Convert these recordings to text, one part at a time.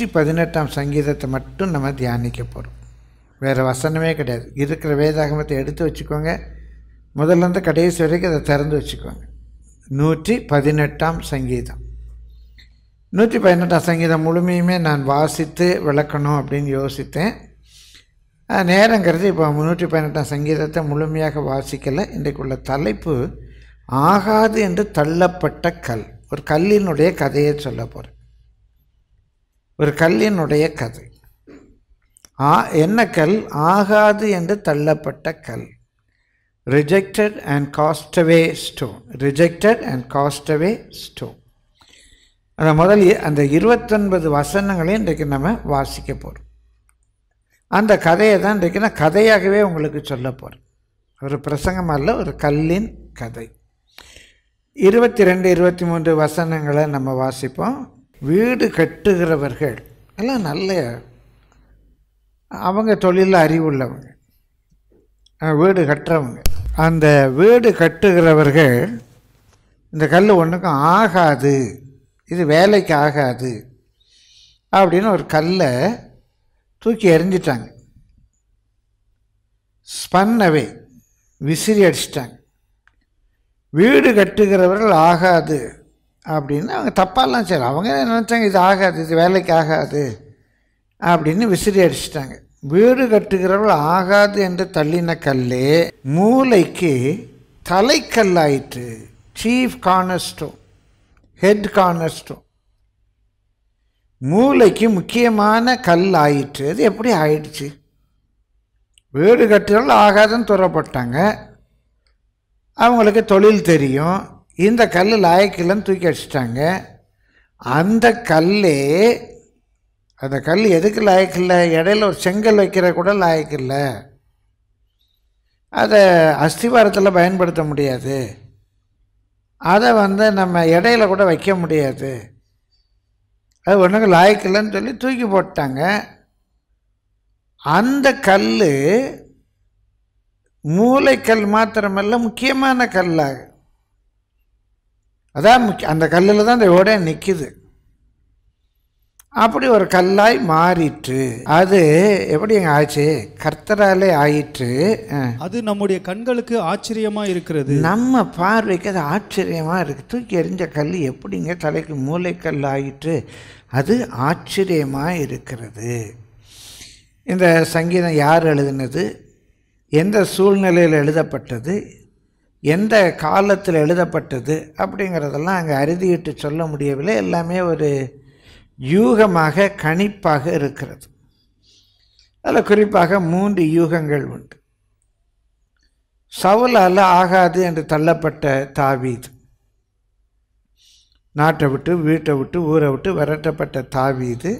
நூற்றி பதினெட்டாம் சங்கீதத்தை மட்டும் நம்ம தியானிக்க போகிறோம் வேறு வசனமே கிடையாது இருக்கிற வேதாகமத்தை எடுத்து வச்சுக்கோங்க முதல்லேருந்து கடைசி வரைக்கும் அதை திறந்து வச்சுக்கோங்க நூற்றி பதினெட்டாம் சங்கீதம் நூற்றி பதினெட்டாம் சங்கீதம் முழுமையுமே நான் வாசித்து விளக்கணும் அப்படின்னு யோசித்தேன் நேரங்கிறது இப்போ நூற்றி பதினெட்டாம் சங்கீதத்தை முழுமையாக வாசிக்கலை இன்றைக்குள்ள தலைப்பு ஆகாது என்று தள்ளப்பட்ட கல் ஒரு கல்லினுடைய கதையை சொல்ல போகிறேன் ஒரு கல்லினுடைய கதை ஆ என்ன கல் ஆகாது என்று தள்ளப்பட்ட கல் rejected and castaway stone rejected and castaway stone அந்த முதல் அந்த இருபத்தொன்பது வசனங்களையும் இன்றைக்கு நம்ம வாசிக்க போகிறோம் அந்த கதையை தான் இன்றைக்கு நான் கதையாகவே உங்களுக்கு சொல்ல போகிறேன் ஒரு பிரசங்கமாக இல்லை ஒரு கல்லின் கதை இருபத்தி ரெண்டு இருபத்தி மூன்று வசனங்களை நம்ம வாசிப்போம் வீடு கட்டுகிறவர்கள் எல்லாம் நல்ல அவங்க தொழிலில் அறிவுள்ளவங்க வீடு கட்டுறவங்க அந்த வீடு கட்டுகிறவர்கள் இந்த கல் ஒன்றுக்கும் ஆகாது இது வேலைக்கு ஆகாது அப்படின்னு ஒரு கல்லை தூக்கி எறிஞ்சிட்டாங்க ஸ்பன்னவே விசிறி அடிச்சிட்டாங்க வீடு கட்டுகிறவர்கள் ஆகாது அப்படின்னு அவங்க தப்பாலாம் சரி அவங்க நினச்சாங்க இது ஆகாது இது வேலைக்கு ஆகாது அப்படின்னு விசிறி அடிச்சிட்டாங்க வீடு கட்டுகிறவள் ஆகாது என்று தள்ளின கல்லே மூளைக்கு தலைக்கல்லாயிற்று சீஃப் கார்னர்ஸ்டோ ஹெட் கார்னர்ஸ்டோ மூளைக்கு முக்கியமான கல் ஆயிற்று அது எப்படி ஆயிடுச்சு வீடு கட்டுறவள் ஆகாதுன்னு துறப்பட்டாங்க அவங்களுக்கு தொழில் தெரியும் இந்த கல் லாயக்கில்லன்னு தூக்கி அடிச்சிட்டாங்க அந்த கல்லே அந்த கல் எதுக்கு லாயக்கில்லை இடையில ஒரு செங்கல் வைக்கிற கூட லாயக்கில்லை அதை அஸ்திவாரத்தில் பயன்படுத்த முடியாது அதை வந்து நம்ம இடையில கூட வைக்க முடியாது அது ஒன்றுக்கு லாய்க்கில்லைன்னு சொல்லி தூக்கி போட்டாங்க அந்த கல் மூளைக்கல் மாத்திரமல்ல முக்கியமான கல்லாக அதான் முக்கிய அந்த கல்லில் தான் அந்த ஓடை நிற்கிது அப்படி ஒரு கல்லாய் மாறிற்று அது எப்படி ஆச்சு கர்த்தராலே ஆயிற்று அது நம்முடைய கண்களுக்கு ஆச்சரியமா இருக்கிறது நம்ம பார்வைக்கு அது ஆச்சரியமா இருக்கு தூக்கி எறிஞ்ச கல் எப்படிங்க தலைக்கு மூளைக்கல் ஆயிற்று அது ஆச்சரியமா இருக்கிறது இந்த சங்கீதம் யார் எழுதினது எந்த சூழ்நிலையில் எழுதப்பட்டது எந்த காலத்தில் எழுதப்பட்டது அப்படிங்கிறதெல்லாம் அங்கே அறுதிட்டு சொல்ல முடியவில்லை எல்லாமே ஒரு யூகமாக கணிப்பாக இருக்கிறது அதில் குறிப்பாக மூன்று யூகங்கள் உண்டு சவுலால் ஆகாது என்று தள்ளப்பட்ட தாவீது நாட்டை விட்டு வீட்டை விட்டு ஊரை விட்டு விரட்டப்பட்ட தாவீது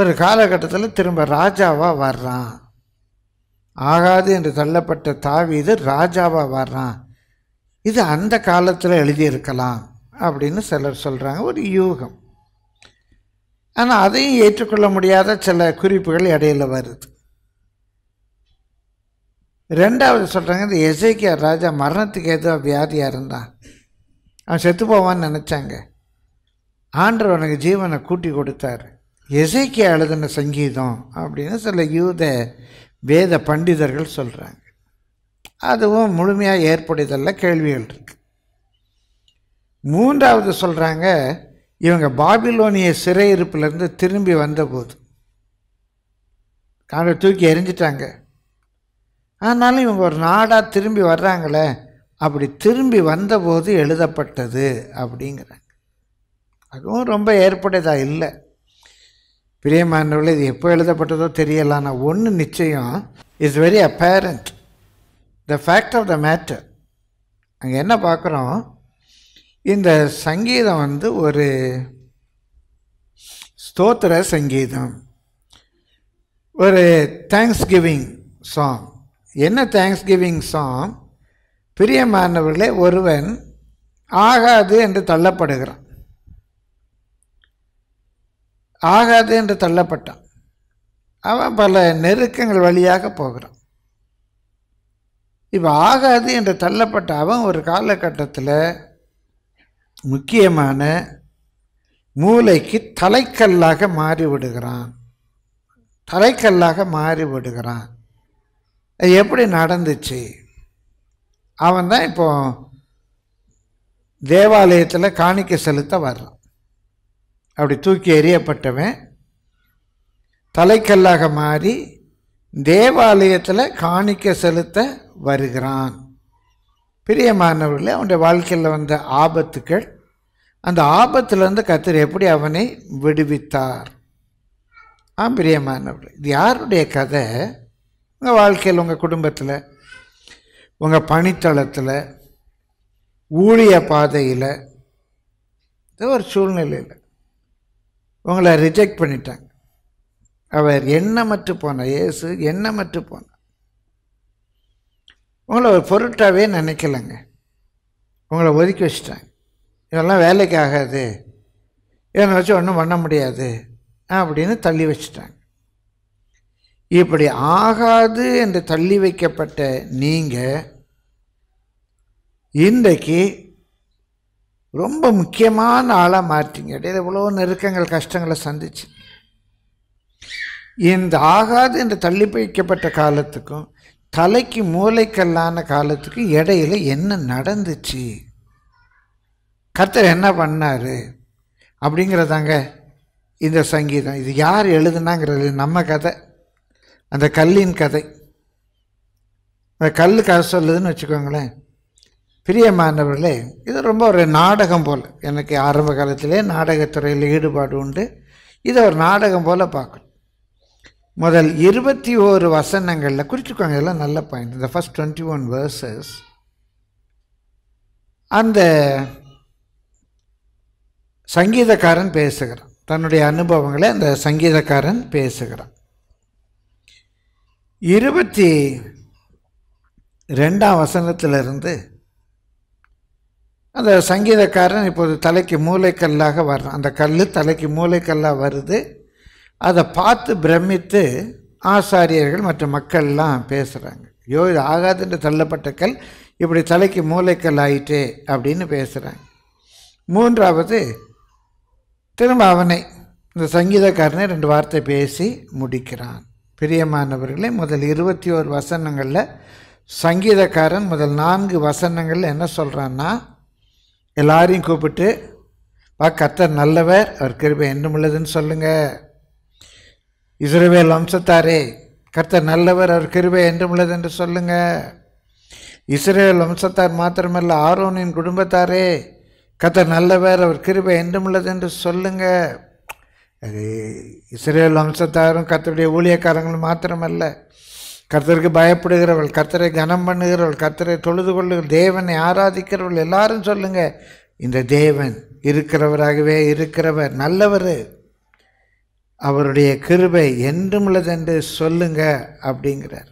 ஒரு காலகட்டத்தில் திரும்ப ராஜாவாக வர்றான் ஆகாது என்று தள்ளப்பட்ட தாவீது ராஜாவாக வர்றான் இது அந்த காலத்தில் எழுதியிருக்கலாம் அப்படின்னு சிலர் சொல்கிறாங்க ஒரு யூகம் ஆனால் அதையும் ஏற்றுக்கொள்ள முடியாத சில குறிப்புகள் இடையில் வருது ரெண்டாவது சொல்கிறாங்க இந்த எசைக்கியா ராஜா மரணத்துக்கு ஏதோ வியாதியாக இருந்தான் அவன் செத்து போவான்னு நினச்சாங்க ஆண்டவனுக்கு ஜீவனை கூட்டி கொடுத்தாரு எசைக்கியா எழுதின சங்கீதம் அப்படின்னு சில யூத வேத பண்டிதர்கள் சொல்கிறாங்க அதுவும் முழுமையாக ஏற்புடையதல்ல கேள்விகள் இருக்கு மூன்றாவது சொல்கிறாங்க இவங்க பாபிலோனிய சிறையிருப்பிலேருந்து திரும்பி வந்தபோது காலை தூக்கி எரிஞ்சிட்டாங்க ஆனாலும் இவங்க ஒரு நாடாக திரும்பி வர்றாங்களே அப்படி திரும்பி வந்தபோது எழுதப்பட்டது அப்படிங்கிறாங்க அதுவும் ரொம்ப ஏற்புடையதாக இல்லை பிரியமானவர்கள் இது எப்போ எழுதப்பட்டதோ ஆனால் ஒன்று நிச்சயம் is very apparent the fact of the matter அங்கே என்ன பார்க்குறோம் இந்த சங்கீதம் வந்து ஒரு ஸ்தோத்திர சங்கீதம் ஒரு தேங்க்ஸ் கிவிங் சாங் என்ன தேங்க்ஸ் கிவிங் சாங் பிரியமானவர்களே ஒருவன் ஆகாது என்று தள்ளப்படுகிறான் ஆகாது என்று தள்ளப்பட்டான் அவன் பல நெருக்கங்கள் வழியாக போகிறான் இப்போ ஆகாது என்று தள்ளப்பட்ட அவன் ஒரு காலகட்டத்தில் முக்கியமான மூளைக்கு தலைக்கல்லாக மாறிவிடுகிறான் தலைக்கல்லாக மாறிவிடுகிறான் அது எப்படி நடந்துச்சு அவன் தான் இப்போ தேவாலயத்தில் காணிக்க செலுத்த வர்றான் அப்படி தூக்கி எறியப்பட்டவன் தலைக்கல்லாக மாறி தேவாலயத்தில் காணிக்க செலுத்த வருகிறான் பிரியமானவர்களே அவனுடைய வாழ்க்கையில் வந்த ஆபத்துக்கள் அந்த வந்து கத்தர் எப்படி அவனை விடுவித்தார் ஆ பிரியமானவர்களே இது யாருடைய கதை உங்கள் வாழ்க்கையில் உங்கள் குடும்பத்தில் உங்கள் பணித்தளத்தில் ஊழிய பாதையில் ஒரு சூழ்நிலையில் உங்களை ரிஜெக்ட் பண்ணிட்டாங்க அவர் எண்ணமற்று போனார் இயேசு எண்ணமற்று போனார் உங்களை ஒரு பொருட்டாகவே நினைக்கலங்க உங்களை ஒதுக்கி வச்சிட்டாங்க இதெல்லாம் வேலைக்கு ஆகாது இவனை வச்சு ஒன்றும் பண்ண முடியாது அப்படின்னு தள்ளி வச்சிட்டாங்க இப்படி ஆகாது என்று தள்ளி வைக்கப்பட்ட நீங்கள் இன்றைக்கு ரொம்ப முக்கியமான ஆளாக மாற்றிங்க இடையில இவ்வளோ நெருக்கங்கள் கஷ்டங்களை சந்திச்சு இந்த ஆகாது என்று தள்ளி வைக்கப்பட்ட காலத்துக்கும் தலைக்கு மூளைக்கல்லான காலத்துக்கும் இடையில என்ன நடந்துச்சு கர்த்தர் என்ன பண்ணார் அப்படிங்கிறதாங்க இந்த சங்கீதம் இது யார் எழுதுனாங்கிறது நம்ம கதை அந்த கல்லின் கதை அந்த கல் கதை சொல்லுதுன்னு வச்சுக்கோங்களேன் பிரியமானவர்களே இது ரொம்ப ஒரு நாடகம் போல் எனக்கு ஆரம்ப காலத்திலே நாடகத்துறையில் ஈடுபாடு உண்டு இதை ஒரு நாடகம் போல் பார்க்கணும் முதல் இருபத்தி ஓரு வசனங்களில் குறிச்சிக்கோங்க இதெல்லாம் நல்ல பாயிண்ட் இந்த ஃபஸ்ட் டுவெண்ட்டி ஒன் வேர்சஸ் அந்த சங்கீதக்காரன் பேசுகிறான் தன்னுடைய அனுபவங்களை அந்த சங்கீதக்காரன் பேசுகிறான் இருபத்தி ரெண்டாம் வசனத்திலிருந்து அந்த சங்கீதக்காரன் இப்போது தலைக்கு மூளைக்கல்லாக வர்றான் அந்த கல் தலைக்கு மூளைக்கல்லாக வருது அதை பார்த்து பிரமித்து ஆசாரியர்கள் மற்ற மக்கள்லாம் பேசுகிறாங்க ஐயோ இது ஆகாதுன்னு தள்ளப்பட்ட கல் இப்படி தலைக்கு மூளைக்கல் ஆயிட்டே அப்படின்னு பேசுகிறாங்க மூன்றாவது திரும்ப அவனை இந்த சங்கீதக்காரனை ரெண்டு வார்த்தை பேசி முடிக்கிறான் பிரியமானவர்களே முதல் இருபத்தி ஓரு வசனங்களில் சங்கீதக்காரன் முதல் நான்கு வசனங்களில் என்ன சொல்கிறான்னா எல்லாரையும் கூப்பிட்டு வா கத்தர் நல்லவர் அவர் கிருபை உள்ளதுன்னு சொல்லுங்கள் இஸ்ரேவேல் வம்சத்தாரே கர்த்தர் நல்லவர் அவர் கிருபை உள்ளது என்று சொல்லுங்கள் இஸ்ரேல் வம்சத்தார் மாத்திரமல்ல ஆரோனின் குடும்பத்தாரே கர்த்தர் நல்லவர் அவர் கிருபை உள்ளது என்று சொல்லுங்கள் அது இஸ்ரேல் வம்சத்தாரும் கத்தருடைய ஊழியக்காரங்களும் மாத்திரமல்ல கர்த்தருக்கு பயப்படுகிறவள் கர்த்தரை கனம் பண்ணுகிறவள் கர்த்தரை தொழுது கொள்ளுகிற தேவனை ஆராதிக்கிறவள் எல்லாரும் சொல்லுங்கள் இந்த தேவன் இருக்கிறவராகவே இருக்கிறவர் நல்லவர் அவருடைய கிருபை என்றும் உள்ளதென்று சொல்லுங்க அப்படிங்கிறார்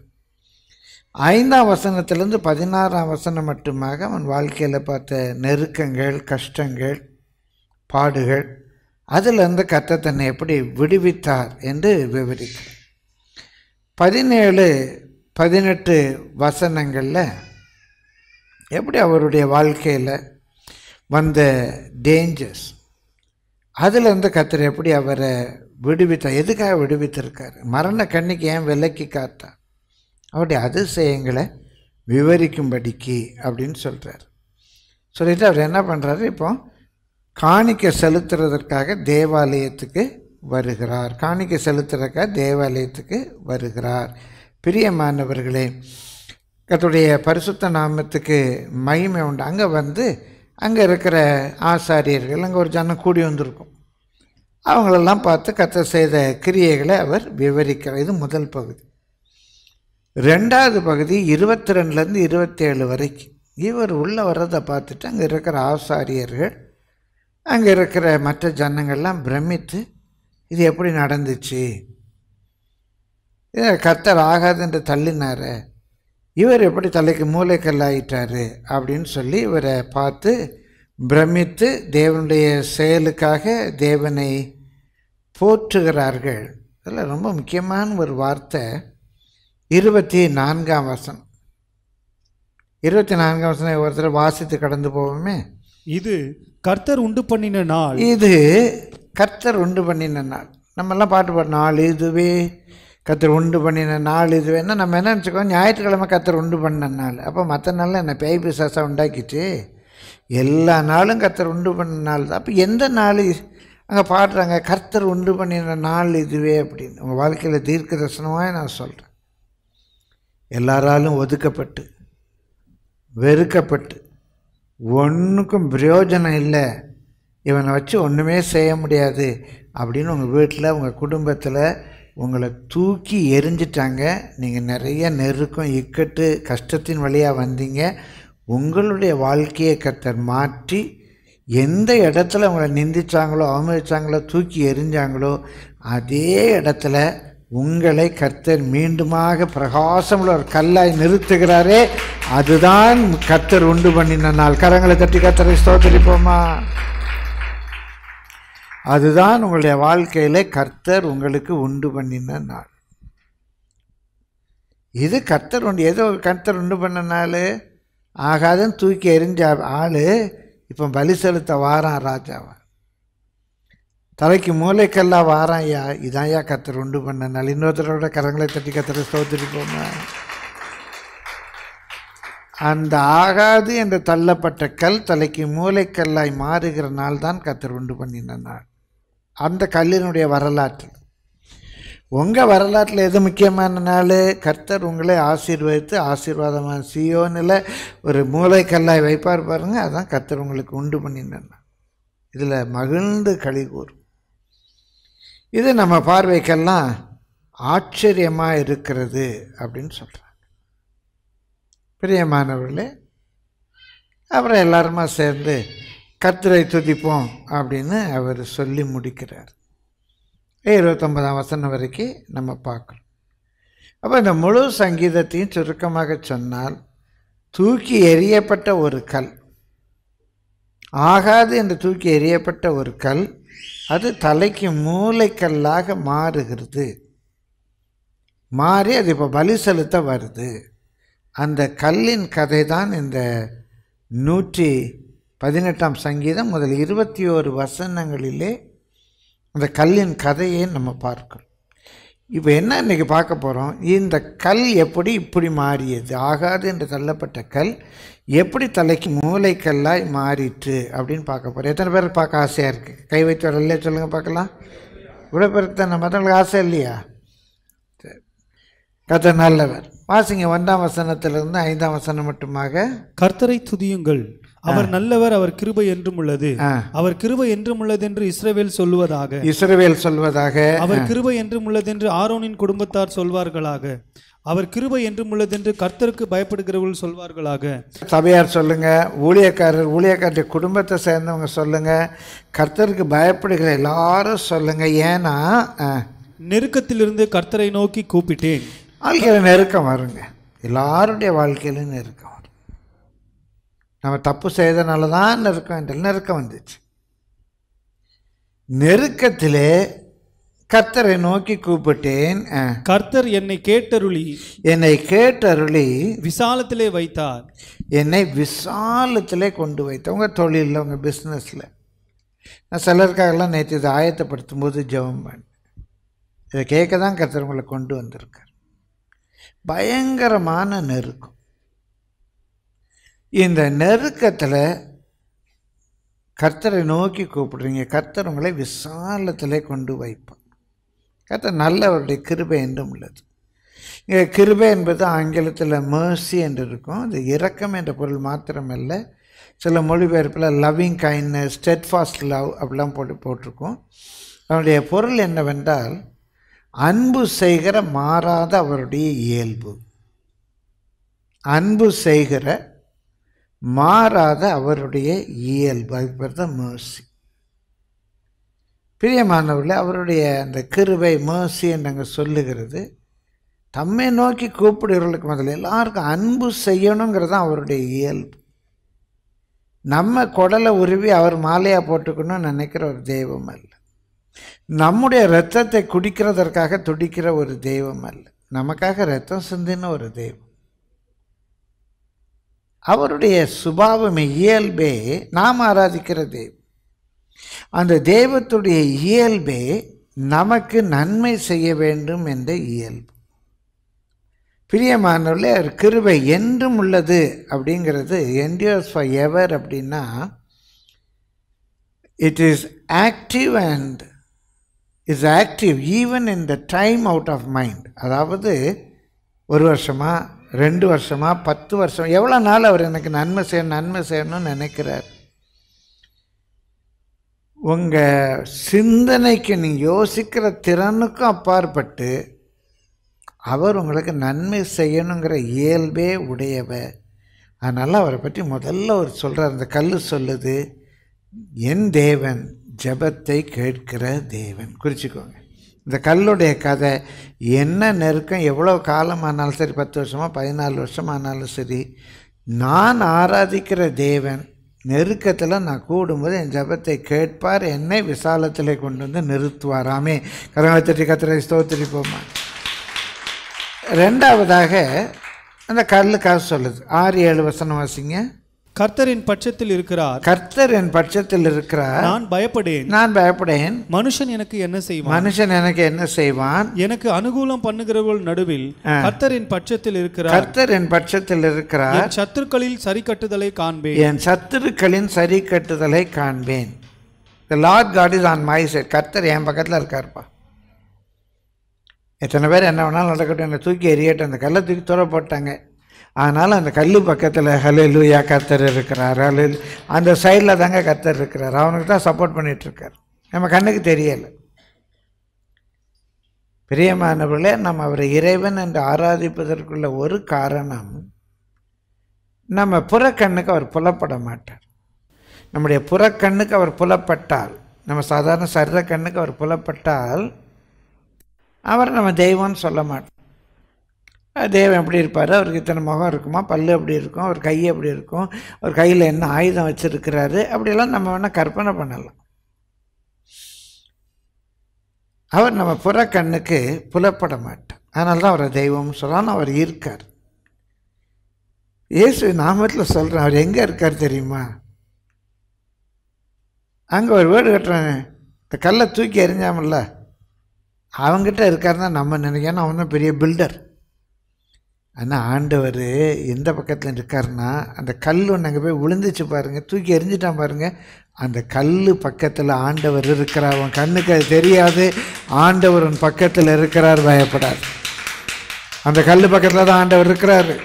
ஐந்தாம் வசனத்திலேருந்து பதினாறாம் வசனம் மட்டுமாக அவன் வாழ்க்கையில் பார்த்த நெருக்கங்கள் கஷ்டங்கள் பாடுகள் அதிலிருந்து கத்தை தன்னை எப்படி விடுவித்தார் என்று விவரித்தார் பதினேழு பதினெட்டு வசனங்களில் எப்படி அவருடைய வாழ்க்கையில் வந்த டேஞ்சர்ஸ் அதுலேருந்து கத்திர எப்படி அவரை விடுவித்தார் எதுக்காக விடுவித்திருக்கார் மரண கண்ணிக்கு ஏன் விலக்கி காத்தா அவருடைய அதிசயங்களை விவரிக்கும்படிக்கு அப்படின்னு சொல்கிறார் சொல்லிவிட்டு அவர் என்ன பண்ணுறாரு இப்போ காணிக்க செலுத்துறதற்காக தேவாலயத்துக்கு வருகிறார் காணிக்கை செலுத்துறக்க தேவாலயத்துக்கு வருகிறார் பிரியமானவர்களே கத்துடைய பரிசுத்த நாமத்துக்கு மகிமை உண்டு அங்கே வந்து அங்கே இருக்கிற ஆசாரியர்கள் அங்கே ஒரு ஜனம் கூடி வந்திருக்கும் அவங்களெல்லாம் பார்த்து கத்த செய்த கிரியைகளை அவர் விவரிக்கிறார் இது முதல் பகுதி ரெண்டாவது பகுதி இருபத்தி ரெண்டுலேருந்து இருபத்தேழு வரைக்கும் இவர் உள்ளே வர்றதை பார்த்துட்டு அங்கே இருக்கிற ஆசாரியர்கள் அங்கே இருக்கிற மற்ற ஜனங்கள்லாம் பிரமித்து இது எப்படி நடந்துச்சு கர்த்தர் என்று தள்ளினார் இவர் எப்படி தலைக்கு மூளைக்கல் ஆயிட்டாரு அப்படின்னு சொல்லி இவரை பார்த்து பிரமித்து தேவனுடைய செயலுக்காக தேவனை போற்றுகிறார்கள் அதில் ரொம்ப முக்கியமான ஒரு வார்த்தை இருபத்தி நான்காம் வசனம் இருபத்தி நான்காம் வசனம் ஒருத்தர் வாசித்து கடந்து போவோமே இது கர்த்தர் உண்டு பண்ணின நாள் இது கர்த்தர் உண்டு பண்ணின நாள் நம்மெல்லாம் பாட்டு பாடு நாள் இதுவே கத்தர் உண்டு பண்ணின நாள் இதுவேன்னா நம்ம என்ன நினச்சிக்கோம் ஞாயிற்றுக்கிழமை கத்தர் உண்டு பண்ண நாள் அப்போ மற்ற நாளில் என்ன பேய் பிசாசாக உண்டாக்கிச்சு எல்லா நாளும் கத்தர் உண்டு பண்ண நாள் தான் அப்போ எந்த நாள் அங்கே பாடுறாங்க கர்த்தர் உண்டு பண்ணின நாள் இதுவே அப்படின்னு உங்கள் வாழ்க்கையில் தீர்க்க தரிசனமாக நான் சொல்கிறேன் எல்லாராலும் ஒதுக்கப்பட்டு வெறுக்கப்பட்டு ஒன்றுக்கும் பிரயோஜனம் இல்லை இவனை வச்சு ஒன்றுமே செய்ய முடியாது அப்படின்னு உங்கள் வீட்டில் உங்கள் குடும்பத்தில் உங்களை தூக்கி எரிஞ்சிட்டாங்க நீங்கள் நிறைய நெருக்கம் இக்கட்டு கஷ்டத்தின் வழியாக வந்தீங்க உங்களுடைய வாழ்க்கையை கத்தர் மாற்றி எந்த இடத்துல உங்களை நிந்திச்சாங்களோ அவமதிச்சாங்களோ தூக்கி எரிஞ்சாங்களோ அதே இடத்துல உங்களை கர்த்தர் மீண்டுமாக பிரகாசமுள்ள ஒரு கல்லாய் நிறுத்துகிறாரே அதுதான் கர்த்தர் உண்டு பண்ணின நாள் கரங்களை தட்டி கத்தரை சோதரிப்போமா அதுதான் உங்களுடைய வாழ்க்கையில் கர்த்தர் உங்களுக்கு உண்டு பண்ணின நாள் இது கர்த்தர் உண்டு ஏதோ கர்த்தர் உண்டு பண்ண நாள் ஆகாதுன்னு தூக்கி எரிஞ்ச ஆள் இப்போ பலி செலுத்த வாரான் ராஜாவை தலைக்கு மூளைக்கெல்லாம் வாரான் ஐயா இதான் ஐயா கத்தர் உண்டு பண்ண நாள் இன்னொருத்தரோட கரங்களை தட்டி கத்தரை சோத்துட்டு அந்த ஆகாது என்று தள்ளப்பட்ட கல் தலைக்கு மூளைக்கல்லாய் மாறுகிற நாள் தான் கத்தர் உண்டு பண்ணின நாள் அந்த கல்லினுடைய வரலாற்று உங்கள் வரலாற்றில் எது முக்கியமான நாள் கர்த்தர் உங்களை ஆசீர்வதித்து ஆசீர்வாதமான சியோனில் ஒரு மூளைக்கல்லாய் வைப்பார் பாருங்கள் அதான் கர்த்தர் உங்களுக்கு உண்டு பண்ணினார் இதில் மகிழ்ந்து கூறும் இது நம்ம பார்வைக்கெல்லாம் ஆச்சரியமாக இருக்கிறது அப்படின்னு சொல்கிறாங்க பிரியமானவர்களே அப்புறம் எல்லாருமா சேர்ந்து கர்த்தரை துதிப்போம் அப்படின்னு அவர் சொல்லி முடிக்கிறார் இருபத்தொம்பதாம் வசனம் வரைக்கும் நம்ம பார்க்கணும் அப்போ இந்த முழு சங்கீதத்தையும் சுருக்கமாக சொன்னால் தூக்கி எறியப்பட்ட ஒரு கல் ஆகாது என்று தூக்கி எறியப்பட்ட ஒரு கல் அது தலைக்கு மூளைக்கல்லாக மாறுகிறது மாறி அது இப்போ பலி செலுத்த வருது அந்த கல்லின் கதை தான் இந்த நூற்றி பதினெட்டாம் சங்கீதம் முதல் இருபத்தி ஓரு வசனங்களிலே அந்த கல்லின் கதையை நம்ம பார்க்கணும் இப்போ என்ன இன்றைக்கி பார்க்க போகிறோம் இந்த கல் எப்படி இப்படி மாறியது ஆகாது என்று தள்ளப்பட்ட கல் எப்படி தலைக்கு மூளைக்கல்லாய் மாறிட்டு அப்படின்னு பார்க்க போகிறோம் எத்தனை பேர் பார்க்க ஆசையாக இருக்குது கை வைத்து வரலையே சொல்லுங்கள் பார்க்கலாம் இவ்வளோ பேருக்கு தான் மற்றவங்களுக்கு ஆசை இல்லையா கத்த நல்லவர் வாசிங்க ஒன்றாம் வசனத்திலிருந்து ஐந்தாம் வசனம் மட்டுமாக கர்த்தரை துதியுங்கள் அவர் நல்லவர் அவர் கிருபை என்றும் உள்ளது அவர் கிருபை என்றும் உள்ளது என்று இஸ்ரவேல் சொல்வதாக இஸ்ரவேல் சொல்வதாக அவர் கிருபை என்றும் உள்ளது என்று ஆரோனின் குடும்பத்தார் சொல்வார்களாக அவர் கிருபை என்றும் உள்ளது என்று கர்த்தருக்கு பயப்படுகிறவர்கள் சொல்வார்களாக சபையார் சொல்லுங்க ஊழியக்காரர் ஊழியக்காரருடைய குடும்பத்தை சேர்ந்தவங்க சொல்லுங்க கர்த்தருக்கு பயப்படுகிற எல்லாரும் சொல்லுங்க ஏன்னா நெருக்கத்திலிருந்து கர்த்தரை நோக்கி கூப்பிட்டேன் வாழ்க்கையில் நெருக்கம் வருங்க எல்லாருடைய வாழ்க்கையிலும் நெருக்கம் நம்ம தப்பு செய்தனால தான் நெருக்கம் என்று நெருக்கம் வந்துச்சு நெருக்கத்திலே கர்த்தரை நோக்கி கூப்பிட்டேன் கர்த்தர் என்னை கேட்டருளி என்னை கேட்டருளி விசாலத்திலே வைத்தார் என்னை விசாலத்திலே கொண்டு வைத்த உங்கள் தொழிலில் உங்கள் பிஸ்னஸில் நான் சிலருக்காகலாம் நேற்று இதை ஆயத்தப்படுத்தும் போது ஜெபம் பண்ணேன் இதை கேட்க தான் கர்த்தர் உங்களை கொண்டு வந்திருக்கார் பயங்கரமான நெருக்கம் இந்த நெருக்கத்தில் கர்த்தரை நோக்கி கூப்பிடுறீங்க கர்த்தர் உங்களை விசாலத்தில் கொண்டு வைப்பார் கர்த்தர் நல்லவருடைய கிருபை என்றும் உள்ளது இங்கே கிருபை என்பது ஆங்கிலத்தில் மேர்சி என்று இருக்கும் அது இரக்கம் என்ற பொருள் மாத்திரமல்ல சில மொழிபெயர்ப்பில் லவ்விங் கைண்ட்னஸ் ஸ்டெட்ஃபாஸ்ட் லவ் அப்படிலாம் போட்டு போட்டிருக்கோம் அவருடைய பொருள் என்னவென்றால் அன்பு செய்கிற மாறாத அவருடைய இயல்பு அன்பு செய்கிற மாறாத அவருடைய இயல்பு அது மேர்சி பிரியமானவர்கள் அவருடைய அந்த கிருவை மேர்சி நாங்கள் சொல்லுகிறது தம்மை நோக்கி கூப்பிடுகிறவர்களுக்கு முதல்ல எல்லாருக்கும் அன்பு செய்யணுங்கிறது அவருடைய இயல்பு நம்ம குடலை உருவி அவர் மாலையாக போட்டுக்கணும்னு நினைக்கிற ஒரு தெய்வம் அல்ல நம்முடைய ரத்தத்தை குடிக்கிறதற்காக துடிக்கிற ஒரு தெய்வம் அல்ல நமக்காக ரத்தம் சிந்தின ஒரு தெய்வம் அவருடைய சுபாவம் இயல்பே நாம் ஆராதிக்கிற அந்த தெய்வத்துடைய இயல்பே நமக்கு நன்மை செய்ய வேண்டும் என்ற இயல்பு பிரியமானவர்களே அவர் கிருபை என்றும் உள்ளது அப்படிங்கிறது என்டியோஸ் ஃபார் எவர் அப்படின்னா it is active and is active even in the time out of mind அதாவது ஒரு வருஷமாக ரெண்டு வருஷமாக பத்து வருஷம் எவ்வளோ நாள் அவர் எனக்கு நன்மை செய்யணும் நன்மை செய்யணும்னு நினைக்கிறார் உங்கள் சிந்தனைக்கு நீங்கள் யோசிக்கிற திறனுக்கும் அப்பாற்பட்டு அவர் உங்களுக்கு நன்மை செய்யணுங்கிற இயல்பே உடையவர் அதனால் அவரை பற்றி முதல்ல அவர் சொல்கிறார் அந்த கல் சொல்லுது என் தேவன் ஜபத்தை கேட்கிற தேவன் குறிச்சிக்கோங்க இந்த கல்லுடைய கதை என்ன நெருக்கம் எவ்வளோ காலம் ஆனாலும் சரி பத்து வருஷமாக பதினாலு வருஷம் ஆனாலும் சரி நான் ஆராதிக்கிற தேவன் நெருக்கத்தில் நான் கூடும்போது என் ஜபத்தை கேட்பார் என்னை விசாலத்தில் கொண்டு வந்து நிறுத்துவாராமே கரங்கத்திரி கத்திரை ஸ்தோத்திரி போமா ரெண்டாவதாக அந்த கல் காசு சொல்லுது ஆறு ஏழு வசனம் வாசிங்க கர்த்தரின் பட்சத்தில் இருக்கிறார் கர்த்தர் என் பட்சத்தில் இருக்கிறார் நான் பயப்படேன் நான் பயப்படேன் மனுஷன் எனக்கு என்ன செய்வான் மனுஷன் எனக்கு என்ன செய்வான் எனக்கு அனுகூலம் பண்ணுகிறவர்கள் நடுவில் கர்த்தரின் பட்சத்தில் இருக்கிறார் கர்த்தர் என் பட்சத்தில் இருக்கிறார் என் சத்துருக்களில் சரி கட்டுதலை காண்பேன் என் சத்துருக்களின் சரி கட்டுதலை காண்பேன் the lord God is on my side கர்த்தர் என் பக்கத்தில் இருக்கார்ப்பா எத்தனை பேர் என்ன வேணாலும் நடக்கட்டும் என்னை தூக்கி எறியட்டும் அந்த கல்லை தூக்கி தூரப்பட்டாங்க அதனால் அந்த கல் பக்கத்தில் ஹலே லூயா கத்தர் இருக்கிறார் ஹலே அந்த சைடில் தாங்க கத்தர் இருக்கிறார் அவனுக்கு தான் சப்போர்ட் பண்ணிகிட்ருக்கார் நம்ம கண்ணுக்கு தெரியலை பிரியமானவர்களே நம்ம அவரை இறைவன் என்று ஆராதிப்பதற்குள்ள ஒரு காரணம் நம்ம புறக்கண்ணுக்கு அவர் புலப்பட மாட்டார் நம்முடைய புறக்கண்ணுக்கு அவர் புலப்பட்டால் நம்ம சாதாரண சரீர கண்ணுக்கு அவர் புலப்பட்டால் அவர் நம்ம தெய்வம்னு சொல்ல மாட்டார் தேவன் எப்படி இருப்பார் அவருக்கு இத்தனை முகம் இருக்குமா பல்லு எப்படி இருக்கும் அவர் கை எப்படி இருக்கும் அவர் கையில் என்ன ஆயுதம் வச்சுருக்கிறாரு அப்படியெல்லாம் நம்ம வேணால் கற்பனை பண்ணலாம் அவர் நம்ம புற கண்ணுக்கு புலப்பட மாட்டோம் அதனால தான் அவரை தெய்வம் சொல்லலாம் அவர் இருக்கார் இயேசு நாமத்தில் சொல்கிறேன் அவர் எங்கே இருக்கார் தெரியுமா அங்கே ஒரு வீடு கட்டுறாங்க இந்த கல்லை தூக்கி எறிஞ்சாமல்ல அவங்ககிட்ட இருக்காருன்னா நம்ம நினைக்கிறேன் அவன் தான் பெரிய பில்டர் ஆனால் ஆண்டவர் எந்த பக்கத்தில் இருக்காருன்னா அந்த கல் ஒன்று அங்கே போய் விழுந்துச்சு பாருங்கள் தூக்கி எரிஞ்சிட்டான் பாருங்கள் அந்த கல் பக்கத்தில் ஆண்டவர் இருக்கிறார் அவன் கண்ணுக்கு அது தெரியாது ஆண்டவர் பக்கத்தில் இருக்கிறார் பயப்படாது அந்த கல் பக்கத்தில் தான் ஆண்டவர் இருக்கிறாரு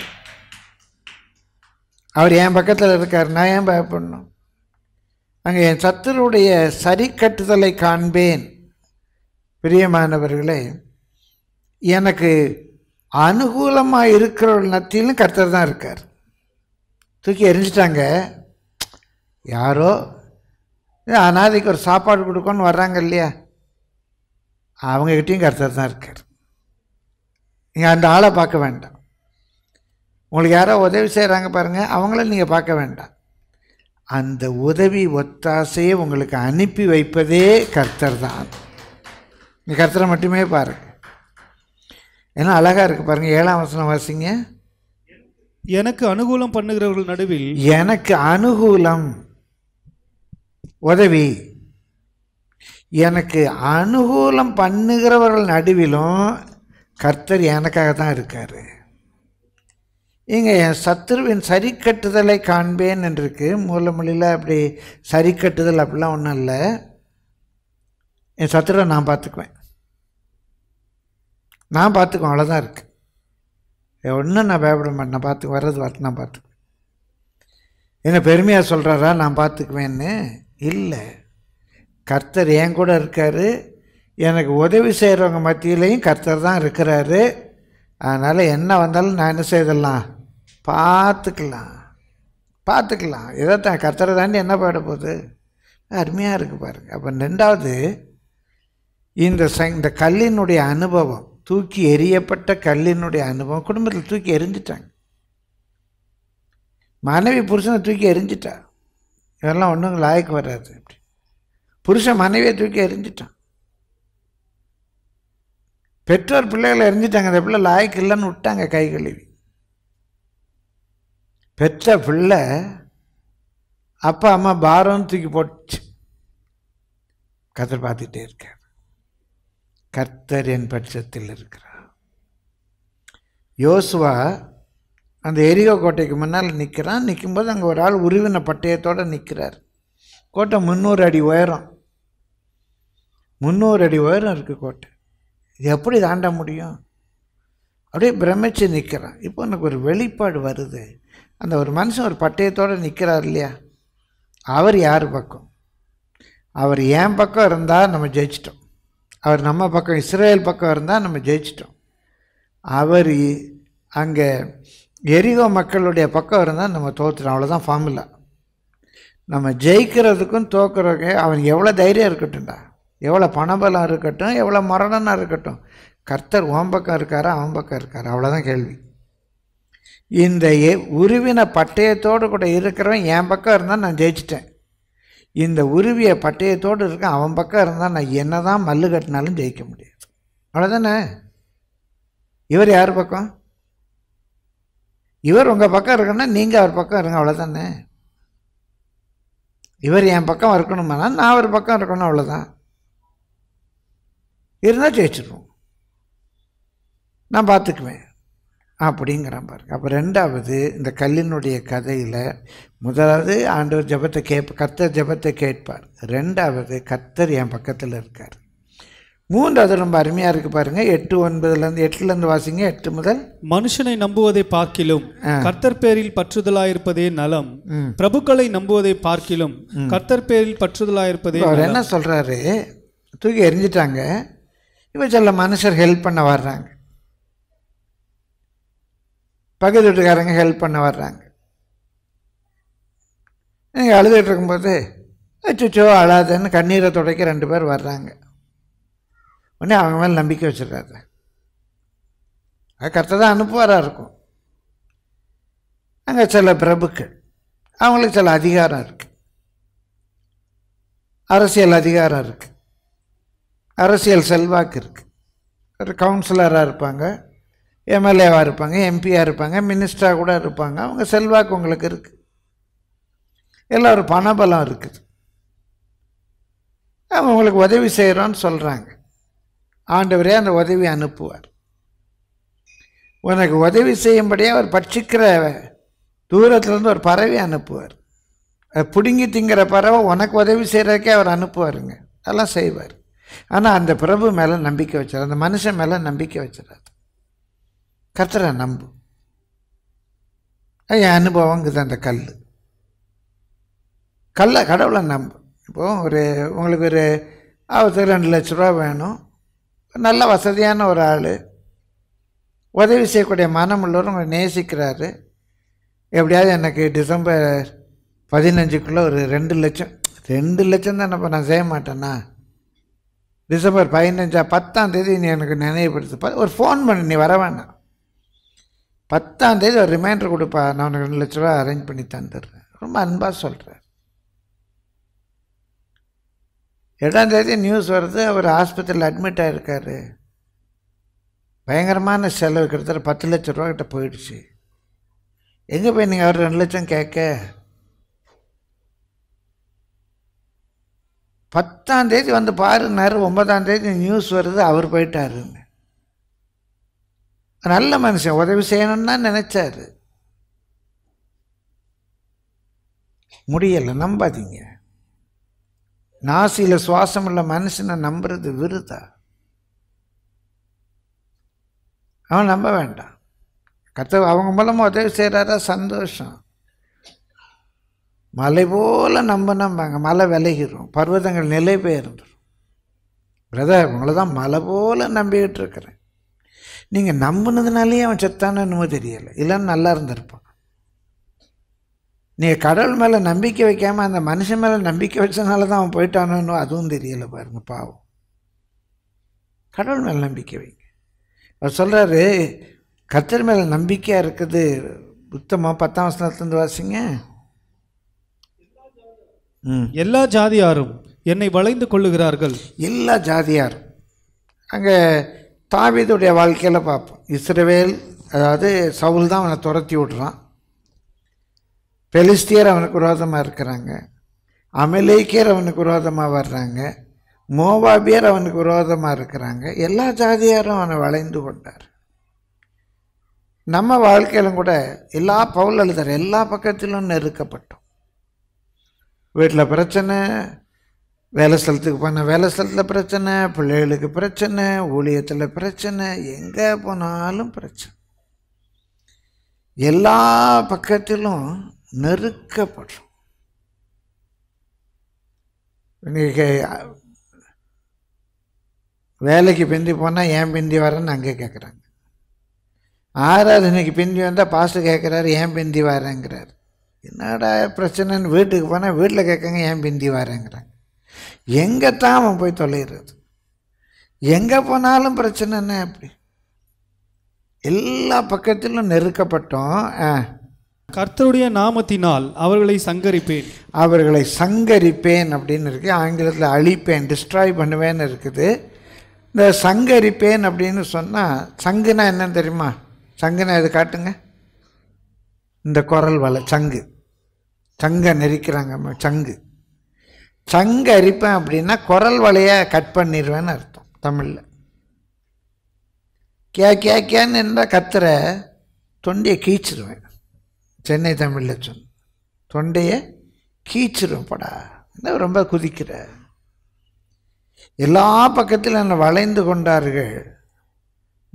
அவர் என் பக்கத்தில் இருக்கார் நான் ஏன் பயப்படணும் அங்கே என் சத்தருடைய சரி கட்டுதலை காண்பேன் பிரியமானவர்களே எனக்கு அனுகூலமாக இருக்கிறவள் நத்தியிலும் கர்த்தர் தான் இருக்கார் தூக்கி எரிஞ்சிட்டாங்க யாரோ அனாதைக்கு ஒரு சாப்பாடு கொடுக்கணும்னு வர்றாங்க இல்லையா அவங்கக்கிட்டேயும் கர்த்தர் தான் இருக்கார் நீங்கள் அந்த ஆளை பார்க்க வேண்டாம் உங்களுக்கு யாரோ உதவி செய்கிறாங்க பாருங்கள் அவங்கள நீங்கள் பார்க்க வேண்டாம் அந்த உதவி ஒத்தாசையை உங்களுக்கு அனுப்பி வைப்பதே கர்த்தர் தான் நீங்கள் கர்த்தரை மட்டுமே பாருங்கள் ஏன்னா அழகாக இருக்குது பாருங்கள் ஏழாம் வசனம் வாசிங்க எனக்கு அனுகூலம் பண்ணுகிறவர்கள் நடுவில் எனக்கு அனுகூலம் உதவி எனக்கு அனுகூலம் பண்ணுகிறவர்கள் நடுவிலும் கர்த்தர் எனக்காக தான் இருக்கார் இங்கே என் சத்ருவின் சரி கட்டுதலை காண்பேன் என்றிருக்கு மொழியில் அப்படி சரி கட்டுதல் அப்படிலாம் ஒன்றும் இல்லை என் சத்துருவை நான் பார்த்துக்குவேன் நான் பார்த்துக்குவேன் அவ்வளோதான் இருக்குது ஒன்றும் நான் பயப்பட மாட்டேன் நான் பார்த்து வர்றது வரட்டு நான் பார்த்துக்குவேன் என்ன பெருமையாக சொல்கிறாரா நான் பார்த்துக்குவேன்னு இல்லை கர்த்தர் என் கூட இருக்கார் எனக்கு உதவி செய்கிறவங்க மத்தியிலையும் கர்த்தர் தான் இருக்கிறாரு அதனால் என்ன வந்தாலும் நான் என்ன செய்திடலாம் பார்த்துக்கலாம் பார்த்துக்கலாம் இதைத்தான் தான் கர்த்தரை தாண்டி என்ன பாட போகுது அருமையாக இருக்குது பாருங்கள் அப்போ ரெண்டாவது இந்த ச இந்த கல்லினுடைய அனுபவம் தூக்கி எரியப்பட்ட கல்லினுடைய அனுபவம் குடும்பத்தில் தூக்கி எரிஞ்சிட்டாங்க மனைவி புருஷனை தூக்கி எரிஞ்சிட்டா இதெல்லாம் ஒன்றும் லாய்க்கு வராது அப்படி புருஷன் மனைவியை தூக்கி எரிஞ்சிட்டான் பெற்றோர் பிள்ளைகளை எரிஞ்சிட்டாங்க அந்த பிள்ளை லாய்க்கு இல்லைன்னு விட்டாங்க கை கழுவி பெற்ற பிள்ளை அப்பா அம்மா பாரம் தூக்கி போட்டுச்சு கதை பார்த்துக்கிட்டே இருக்கேன் கர்த்தர் என் பட்சத்தில் இருக்கிறார் யோசுவா அந்த எரிகோ கோட்டைக்கு முன்னால் நிற்கிறான் நிற்கும்போது அங்கே ஒரு ஆள் உருவின பட்டயத்தோடு நிற்கிறார் கோட்டை முந்நூறு அடி உயரம் முந்நூறு அடி உயரம் இருக்குது கோட்டை இது எப்படி தாண்ட முடியும் அப்படியே பிரமிச்சு நிற்கிறான் இப்போ எனக்கு ஒரு வெளிப்பாடு வருது அந்த ஒரு மனுஷன் ஒரு பட்டயத்தோடு நிற்கிறார் இல்லையா அவர் யார் பக்கம் அவர் என் பக்கம் இருந்தால் நம்ம ஜெயிச்சிட்டோம் அவர் நம்ம பக்கம் இஸ்ரேல் பக்கம் இருந்தால் நம்ம ஜெயிச்சிட்டோம் அவர் அங்கே எரிகோ மக்களுடைய பக்கம் இருந்தால் நம்ம தோற்றுறோம் அவ்வளோதான் ஃபார்முலா நம்ம ஜெயிக்கிறதுக்கும் தோக்குறதுக்கு அவன் எவ்வளோ தைரியம் இருக்கட்டும்டா எவ்வளோ பணபலம் இருக்கட்டும் எவ்வளோ மரணம்னா இருக்கட்டும் கர்த்தர் ஓம் பக்கம் இருக்காரா அவன் பக்கம் இருக்கார் அவ்வளோதான் கேள்வி இந்த உருவின பட்டயத்தோடு கூட இருக்கிறவன் என் பக்கம் இருந்தால் நான் ஜெயிச்சிட்டேன் இந்த உருவிய பட்டயத்தோடு இருக்க அவன் பக்கம் இருந்தால் நான் என்ன தான் மல்லு கட்டினாலும் ஜெயிக்க முடியாது அவ்வளோதானே இவர் யார் பக்கம் இவர் உங்கள் பக்கம் இருக்குன்னா நீங்கள் அவர் பக்கம் இருங்க அவ்வளோதானே இவர் என் பக்கம் இருக்கணுமானா நான் அவர் பக்கம் இருக்கணும் அவ்வளோதான் இருந்தால் ஜெயிச்சிருவோம் நான் பார்த்துக்குவேன் அப்படிங்கிறான் பாருங்க அப்போ ரெண்டாவது இந்த கல்லினுடைய கதையில் முதலாவது ஆண்டவர் ஜபத்தை கேட்ப கத்தர் ஜபத்தை கேட்பார் ரெண்டாவது கர்த்தர் என் பக்கத்தில் இருக்கார் மூன்றாவது ரொம்ப அருமையாக இருக்குது பாருங்கள் எட்டு ஒன்பதுலேருந்து எட்டுலேருந்து வாசிங்க எட்டு முதல் மனுஷனை நம்புவதை பார்க்கிலும் கர்த்தர் பேரில் பற்றுதலாயிருப்பதே நலம் பிரபுக்களை நம்புவதை பார்க்கிலும் கர்த்தர் பேரில் பற்றுதலாயிருப்பதே அவர் என்ன சொல்கிறாரு தூக்கி எரிஞ்சிட்டாங்க இப்போ சில மனுஷர் ஹெல்ப் பண்ண வர்றாங்க பக்கத்து வீட்டுக்காரங்க ஹெல்ப் பண்ண வர்றாங்க நீங்கள் அழுதுகிட்டு இருக்கும்போது அச்சோ அழாதன்னு கண்ணீரை துடைக்க ரெண்டு பேர் வர்றாங்க உடனே அவங்க மேலே நம்பிக்கை வச்சிடுறாரு அது கரெக்டாக தான் அனுப்புவாராக இருக்கும் அங்கே சில பிரபுக்கள் அவங்களுக்கு சில அதிகாரம் இருக்குது அரசியல் அதிகாரம் இருக்குது அரசியல் செல்வாக்கு இருக்குது ஒரு கவுன்சிலராக இருப்பாங்க எம்எல்ஏவாக இருப்பாங்க எம்பியாக இருப்பாங்க மினிஸ்டராக கூட இருப்பாங்க அவங்க செல்வாக்கு உங்களுக்கு இருக்குது எல்லாம் ஒரு பணபலம் இருக்குது அவங்க உங்களுக்கு உதவி செய்கிறோன்னு சொல்கிறாங்க ஆண்டவரே அந்த உதவி அனுப்புவார் உனக்கு உதவி செய்யும்படியாக அவர் பட்சிக்கிற தூரத்துலேருந்து ஒரு பறவை அனுப்புவார் பிடுங்கி திங்கிற பறவை உனக்கு உதவி செய்கிறதுக்கே அவர் அனுப்புவாருங்க அதெல்லாம் செய்வார் ஆனால் அந்த பிரபு மேலே நம்பிக்கை வச்சார் அந்த மனுஷன் மேலே நம்பிக்கை வச்சிடாது கத்துறேன் நம்பு என் அனுபவங்குது அந்த கல் கல்லை கடவுளை நம்பு இப்போது ஒரு உங்களுக்கு ஒரு ஆபத்துக்கு ரெண்டு லட்ச ரூபா வேணும் நல்ல வசதியான ஒரு ஆள் உதவி செய்யக்கூடிய மனம் உள்ளவர் உங்களை நேசிக்கிறாரு எப்படியாவது எனக்கு டிசம்பர் பதினஞ்சுக்குள்ளே ஒரு ரெண்டு லட்சம் ரெண்டு லட்சம் தான் என்ன நான் செய்ய மாட்டேன்னா டிசம்பர் பதினஞ்சா பத்தாம் தேதி நீ எனக்கு நினைவுபடுத்து ஒரு ஃபோன் பண்ணு நீ வர வேண்டாம் தேதி ஒரு ரிமைண்டர் கொடுப்பா நான் உனக்கு ரெண்டு லட்ச ரூபா அரேஞ்ச் பண்ணி தந்துடுறேன் ரொம்ப அன்பாக சொல்கிறார் தேதி நியூஸ் வருது அவர் ஆஸ்பத்திரியில் அட்மிட் ஆகிருக்காரு பயங்கரமான செலவு கிட்டத்தட்ட பத்து லட்ச ரூபா கிட்ட போயிடுச்சு எங்கே போய் நீங்கள் அவர் ரெண்டு லட்சம் கேட்க பத்தாம் தேதி வந்து பாருன்னாரு ஒன்பதாம் தேதி நியூஸ் வருது அவர் போயிட்டாருன்னு நல்ல மனுஷன் உதவி செய்யணும்னா தான் நினச்சார் முடியலை நம்பாதீங்க நாசியில் சுவாசம் உள்ள மனுஷனை நம்புறது விருதா அவன் நம்ப வேண்டாம் கத்த அவங்க மூலமாக உதவி செய்கிறாரா சந்தோஷம் மலை போல் நம்ப நம்பாங்க மலை விலகிடும் பர்வதங்கள் நிலை பெயர்ந்துடும் பிரதர் உங்களை தான் மலை போல் நம்பிக்கிட்டு இருக்கிறேன் நீங்கள் நம்பினதுனாலேயே அவன் செத்தான்னு என்னமோ தெரியலை இல்லைன்னு நல்லா இருந்திருப்பான் நீங்கள் கடவுள் மேலே நம்பிக்கை வைக்காமல் அந்த மனுஷன் மேலே நம்பிக்கை வச்சனால தான் அவன் போயிட்டானோ அதுவும் தெரியலை பாருங்கள் பாவம் கடவுள் மேலே நம்பிக்கை வைங்க அவர் சொல்கிறாரு கத்தர் மேலே நம்பிக்கையாக இருக்குது உத்தமாக பத்தாம் வசனத்துலேருந்து வாசிங்க எல்லா ஜாதியாரும் என்னை வளைந்து கொள்ளுகிறார்கள் எல்லா ஜாதியாரும் அங்கே தாவீதுடைய வாழ்க்கையில் பார்ப்போம் இஸ்ரவேல் அதாவது சவுல் தான் அவனை துரத்தி விட்றான் பெலிஸ்தியர் அவனுக்கு விரோதமாக இருக்கிறாங்க அமலேக்கியர் அவனுக்கு விரோதமாக வர்றாங்க மோவாபியர் அவனுக்கு விரோதமாக இருக்கிறாங்க எல்லா ஜாதியாரும் அவனை வளைந்து கொண்டார் நம்ம வாழ்க்கையிலும் கூட எல்லா பவுல் எழுதுகிற எல்லா பக்கத்திலும் நெருக்கப்பட்டோம் வீட்டில் பிரச்சனை வேலை ஸ்தலத்துக்கு போனால் வேலை ஸ்தலத்தில் பிரச்சனை பிள்ளைகளுக்கு பிரச்சனை ஊழியத்தில் பிரச்சனை எங்கே போனாலும் பிரச்சனை எல்லா பக்கத்திலும் நெருக்கப்படுறோம் இன்னைக்கு வேலைக்கு பிந்தி போனால் ஏன் பிந்தி வரேன்னு அங்கே கேட்குறாங்க ஆராதனைக்கு பிந்தி வந்தால் பாஸ்ட்டு கேட்குறாரு ஏன் பிந்தி வரேங்கிறார் என்னடா பிரச்சனைன்னு வீட்டுக்கு போனால் வீட்டில் கேட்குறாங்க ஏன் பிந்தி வரேங்கிறாங்க எங்கே தான் அவன் போய் தொலைகிறது எங்கே போனாலும் என்ன அப்படி எல்லா பக்கத்திலும் நெருக்கப்பட்டோம் கர்த்தருடைய நாமத்தினால் அவர்களை சங்கரிப்பேன் அவர்களை சங்கரிப்பேன் அப்படின்னு இருக்குது ஆங்கிலத்தில் அழிப்பேன் டிஸ்ட்ராய் பண்ணுவேன்னு இருக்குது இந்த சங்கரிப்பேன் அப்படின்னு சொன்னால் சங்குனா என்னன்னு தெரியுமா சங்குனா இது காட்டுங்க இந்த குரல் வலை சங்கு சங்கை நெரிக்கிறாங்க சங்கு சங்கு அரிப்பேன் அப்படின்னா குரல் வலையை கட் பண்ணிடுவேன்னு அர்த்தம் தமிழில் கே கே கேன்னு என்ற கத்துற தொண்டையை கீச்சிருவேன் சென்னை தமிழில் சொன்ன தொண்டையை கீச்சிடும் படா என்ன ரொம்ப குதிக்கிற எல்லா பக்கத்தில் என்னை வளைந்து கொண்டார்கள்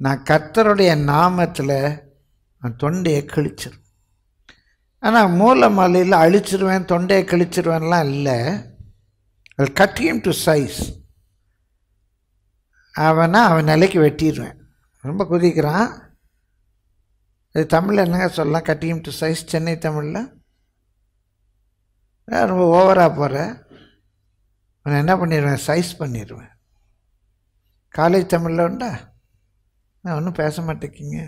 நான் கர்த்தருடைய நாமத்தில் நான் தொண்டையை கிழிச்சிருவேன் ஆனால் மூலமலையில் அழிச்சிருவேன் தொண்டையை கிழிச்சிருவேன்லாம் இல்லை I'll cut him to size. அவன் நிலைக்கு வெட்டிடுவேன் ரொம்ப குதிக்கிறான் இது தமிழில் என்னங்க சொல்லலாம் கட்டியம் டு சைஸ் சென்னை தமிழில் ரொம்ப ஓவராக போகிற அவனை என்ன பண்ணிடுவேன் சைஸ் பண்ணிடுவேன் காலேஜ் தமிழில் உண்டா நான் ஒன்றும் பேச மாட்டேக்கிங்க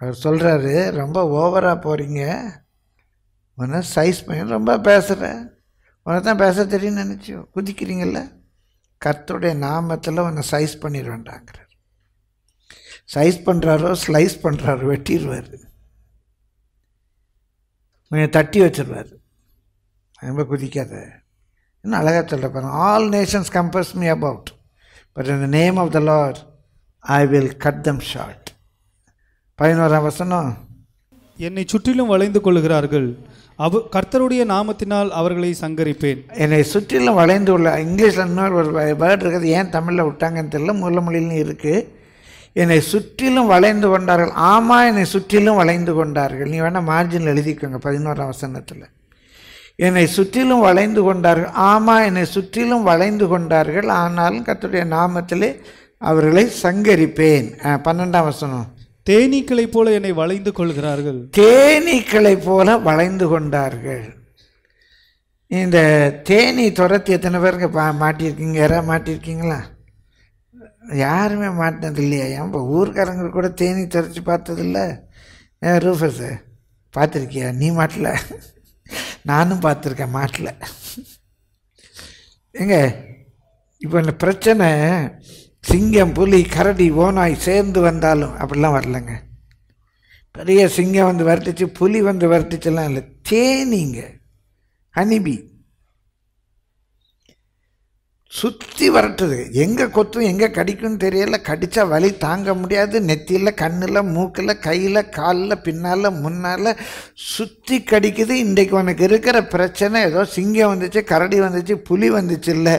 அவர் சொல்கிறாரு ரொம்ப ஓவராக போகிறீங்க உன்னை சைஸ் பண்ணி ரொம்ப பேசுகிறேன் உனக்கு தான் பேச தெரியும்னு நினச்சியோ குதிக்கிறீங்கள கர்த்தருடைய நாமத்தில் உன்னை சைஸ் பண்ணிடுவேன்டாங்கிறார் சைஸ் பண்ணுறாரோ ஸ்லைஸ் பண்ணுறாரோ வெட்டிடுவார் தட்டி வச்சுருவார் ரொம்ப குதிக்காத இன்னும் அழகாக சொல்கிற பாருங்க all nations compass me about but இந்த name of the lord I will cut them short பதினோராம் வசனம் என்னை சுற்றிலும் வளைந்து கொள்கிறார்கள் அவ கர்த்தருடைய நாமத்தினால் அவர்களை சங்கரிப்பேன் என்னை சுற்றிலும் வளைந்து உள்ள இங்கிலீஷில் இன்னொரு ஒரு வேர்ட் இருக்குது ஏன் தமிழில் விட்டாங்கன்னு தெரியல முதல மொழியிலும் இருக்குது என்னை சுற்றிலும் வளைந்து கொண்டார்கள் ஆமாம் என்னை சுற்றிலும் வளைந்து கொண்டார்கள் நீ வேணால் மார்ஜின் எழுதிக்கோங்க பதினோராம் வசனத்தில் என்னை சுற்றிலும் வளைந்து கொண்டார்கள் ஆமாம் என்னை சுற்றிலும் வளைந்து கொண்டார்கள் ஆனாலும் கர்த்தருடைய நாமத்திலே அவர்களை சங்கரிப்பேன் பன்னெண்டாம் வசனம் தேனீக்களை போல என்னை வளைந்து கொள்கிறார்கள் தேனீக்களை போல வளைந்து கொண்டார்கள் இந்த தேனி துரத்தி எத்தனை பேருங்க பா மாட்டியிருக்கீங்க யாராவது மாட்டியிருக்கீங்களா யாருமே மாட்டினது இல்லையா ஏன் இப்போ ஊர்க்காரங்க கூட தேனி துரைச்சி பார்த்ததில்ல ஏன் ரூஃபஸு பார்த்துருக்கியா நீ மாட்டல நானும் பார்த்துருக்கேன் மாட்டல எங்க இப்போ இந்த பிரச்சனை சிங்கம் புலி கரடி ஓனாய் சேர்ந்து வந்தாலும் அப்படிலாம் வரலங்க பெரிய சிங்கம் வந்து வருத்திச்சு புலி வந்து வருத்திச்சுலாம் இல்லை தேனிங்க ஹனிபி சுற்றி வரட்டுது எங்கே கொத்தும் எங்கே கடிக்கும்னு தெரியல கடித்தா வலி தாங்க முடியாது நெத்தியில் கண்ணில் மூக்கில் கையில் காலில் பின்னால் முன்னால் சுற்றி கடிக்குது இன்றைக்கு உனக்கு இருக்கிற பிரச்சனை ஏதோ சிங்கம் வந்துச்சு கரடி வந்துச்சு புலி வந்துச்சு இல்லை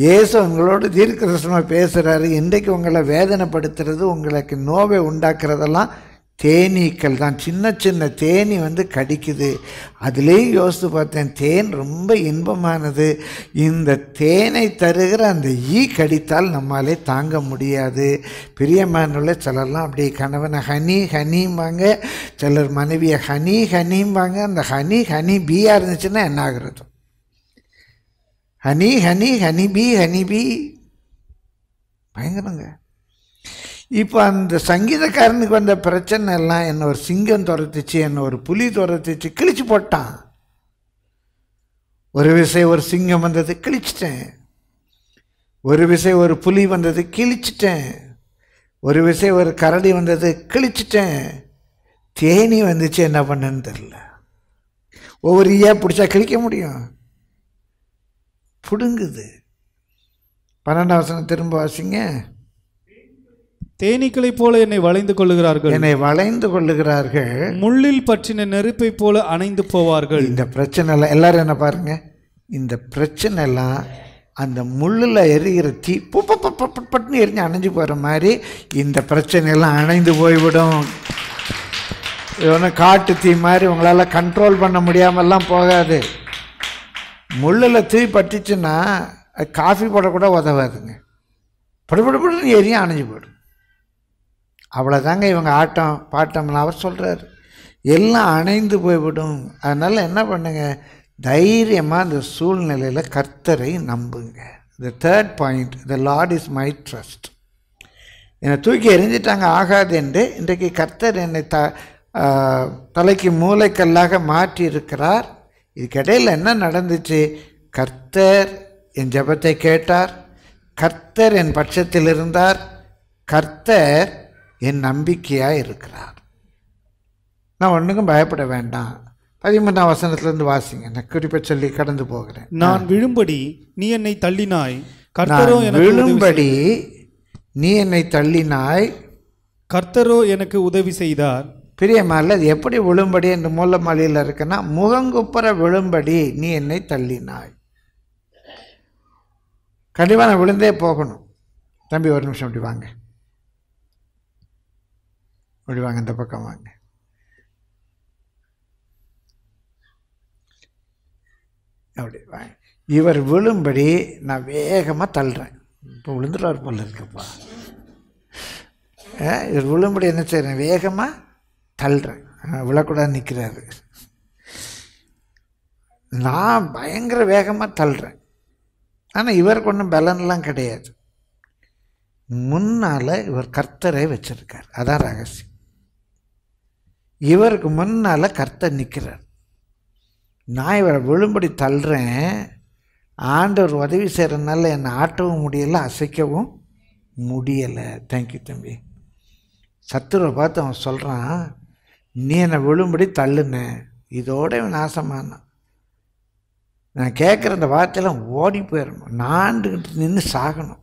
இயேசு உங்களோட தீர்க்கதர்சனமாக பேசுகிறாரு இன்றைக்கு உங்களை வேதனைப்படுத்துறது உங்களுக்கு நோவை உண்டாக்குறதெல்லாம் தேனீக்கள் தான் சின்ன சின்ன தேனி வந்து கடிக்குது அதுலேயும் யோசித்து பார்த்தேன் தேன் ரொம்ப இன்பமானது இந்த தேனை தருகிற அந்த ஈ கடித்தால் நம்மளாலே தாங்க முடியாது பிரியமானுள்ள சிலர்லாம் அப்படியே கணவனை ஹனி ஹனிம்பாங்க சிலர் மனைவியை ஹனி ஹனிம்பாங்க அந்த ஹனி ஹனி பீயாக இருந்துச்சுன்னா என்ன ஆகிறது ஹனி ஹனி ஹனிபி ஹனிபி பயங்கரங்க இப்போ அந்த சங்கீதக்காரனுக்கு வந்த பிரச்சனை எல்லாம் என்னை ஒரு சிங்கம் துரத்துச்சு என்னை ஒரு புலி துரத்துச்சு கிழிச்சு போட்டான் ஒரு விசை ஒரு சிங்கம் வந்தது கிழிச்சிட்டேன் ஒரு விசை ஒரு புலி வந்தது கிழிச்சிட்டேன் ஒரு விசை ஒரு கரடி வந்தது கிழிச்சிட்டேன் தேனி வந்துச்சு என்ன பண்ணுன்னு தெரில ஒவ்வொரு ஏன் பிடிச்சா கிழிக்க முடியும் பிடுங்குது பன்னெண்டாம் வசனம் திரும்ப வாசிங்க தேனீக்களை போல என்னை வளைந்து கொள்ளுகிறார்கள் என்னை வளைந்து கொள்ளுகிறார்கள் முள்ளில் பற்றின நெருப்பை போல அணைந்து போவார்கள் இந்த பிரச்சனை எல்லாம் எல்லாரும் என்ன பாருங்க இந்த பிரச்சனை எல்லாம் அந்த முள்ளில் எரிகிற தீ பட்டுன்னு எரிஞ்சு அணைஞ்சு போகிற மாதிரி இந்த பிரச்சனையெல்லாம் அணைந்து போய்விடும் இது ஒன்றும் காட்டு தீ மாதிரி உங்களால் கண்ட்ரோல் பண்ண முடியாமல்லாம் போகாது முள்ளில் தூய் பட்டுச்சுன்னா அது காஃபி கூட உதவாதுங்க படுபடுபடுன்னு ஏரியும் அணைஞ்சு போயிடும் அவ்வளோதாங்க இவங்க ஆட்டம் பாட்டம்னு அவர் சொல்கிறார் எல்லாம் அணைந்து போய்விடும் அதனால் என்ன பண்ணுங்க தைரியமாக அந்த சூழ்நிலையில் கர்த்தரை நம்புங்க the third point the lord is my trust என்னை தூக்கி எரிஞ்சிட்டாங்க ஆகாது என்று இன்றைக்கு கர்த்தர் என்னை த தலைக்கு மூளைக்கல்லாக மாற்றி இருக்கிறார் இதுக்கிடையில் என்ன நடந்துச்சு கர்த்தர் என் ஜபத்தை கேட்டார் கர்த்தர் என் பட்சத்தில் இருந்தார் கர்த்தர் என் நம்பிக்கையாக இருக்கிறார் நான் ஒன்றுக்கும் பயப்பட வேண்டாம் பதிமூன்றாம் வசனத்திலேருந்து வாசிங்க நான் குறிப்பை சொல்லி கடந்து போகிறேன் நான் விழும்படி நீ என்னை தள்ளினாய் கர்த்தரோ விழும்படி நீ என்னை தள்ளினாய் கர்த்தரோ எனக்கு உதவி செய்தார் பிரியமாரில் அது எப்படி விழும்படி என்று மூலமாளியில் இருக்குன்னா முகங்குப்புற விழும்படி நீ என்னை தள்ளினாய் கண்டிப்பாக நான் விழுந்தே போகணும் தம்பி ஒரு நிமிஷம் அப்படி வாங்க அப்படி வாங்க இந்த பக்கம் வாங்க அப்படி வாங்க இவர் விழும்படி நான் வேகமாக தள்ளுறேன் இப்போ விழுந்துடுவார் போல் இருக்குப்பா இவர் விழும்படி என்ன செய்கிறேன் வேகமாக தள்ளுறேன் விழக்கூடாது நிற்கிறாரு நான் பயங்கர வேகமாக தள்ளுறேன் ஆனால் இவருக்கு ஒன்றும் பலன்லாம் கிடையாது முன்னால் இவர் கர்த்தரை வச்சுருக்கார் அதான் ரகசியம் இவருக்கு முன்னால் கர்த்தர் நிற்கிறார் நான் இவரை விழும்படி தள்ளுறேன் ஆண்டவர் உதவி செய்கிறதுனால என்னை ஆட்டவும் முடியலை அசைக்கவும் முடியலை தேங்க்யூ தம்பி சத்துருவை பார்த்து அவன் சொல்கிறான் நீ என்னை விழும்படி தள்ளுன இதோட நாசமானான் நான் கேட்குற அந்த வார்த்தையெல்லாம் ஓடி போயிடணும் நாண்டுகிட்டு நின்று சாகணும்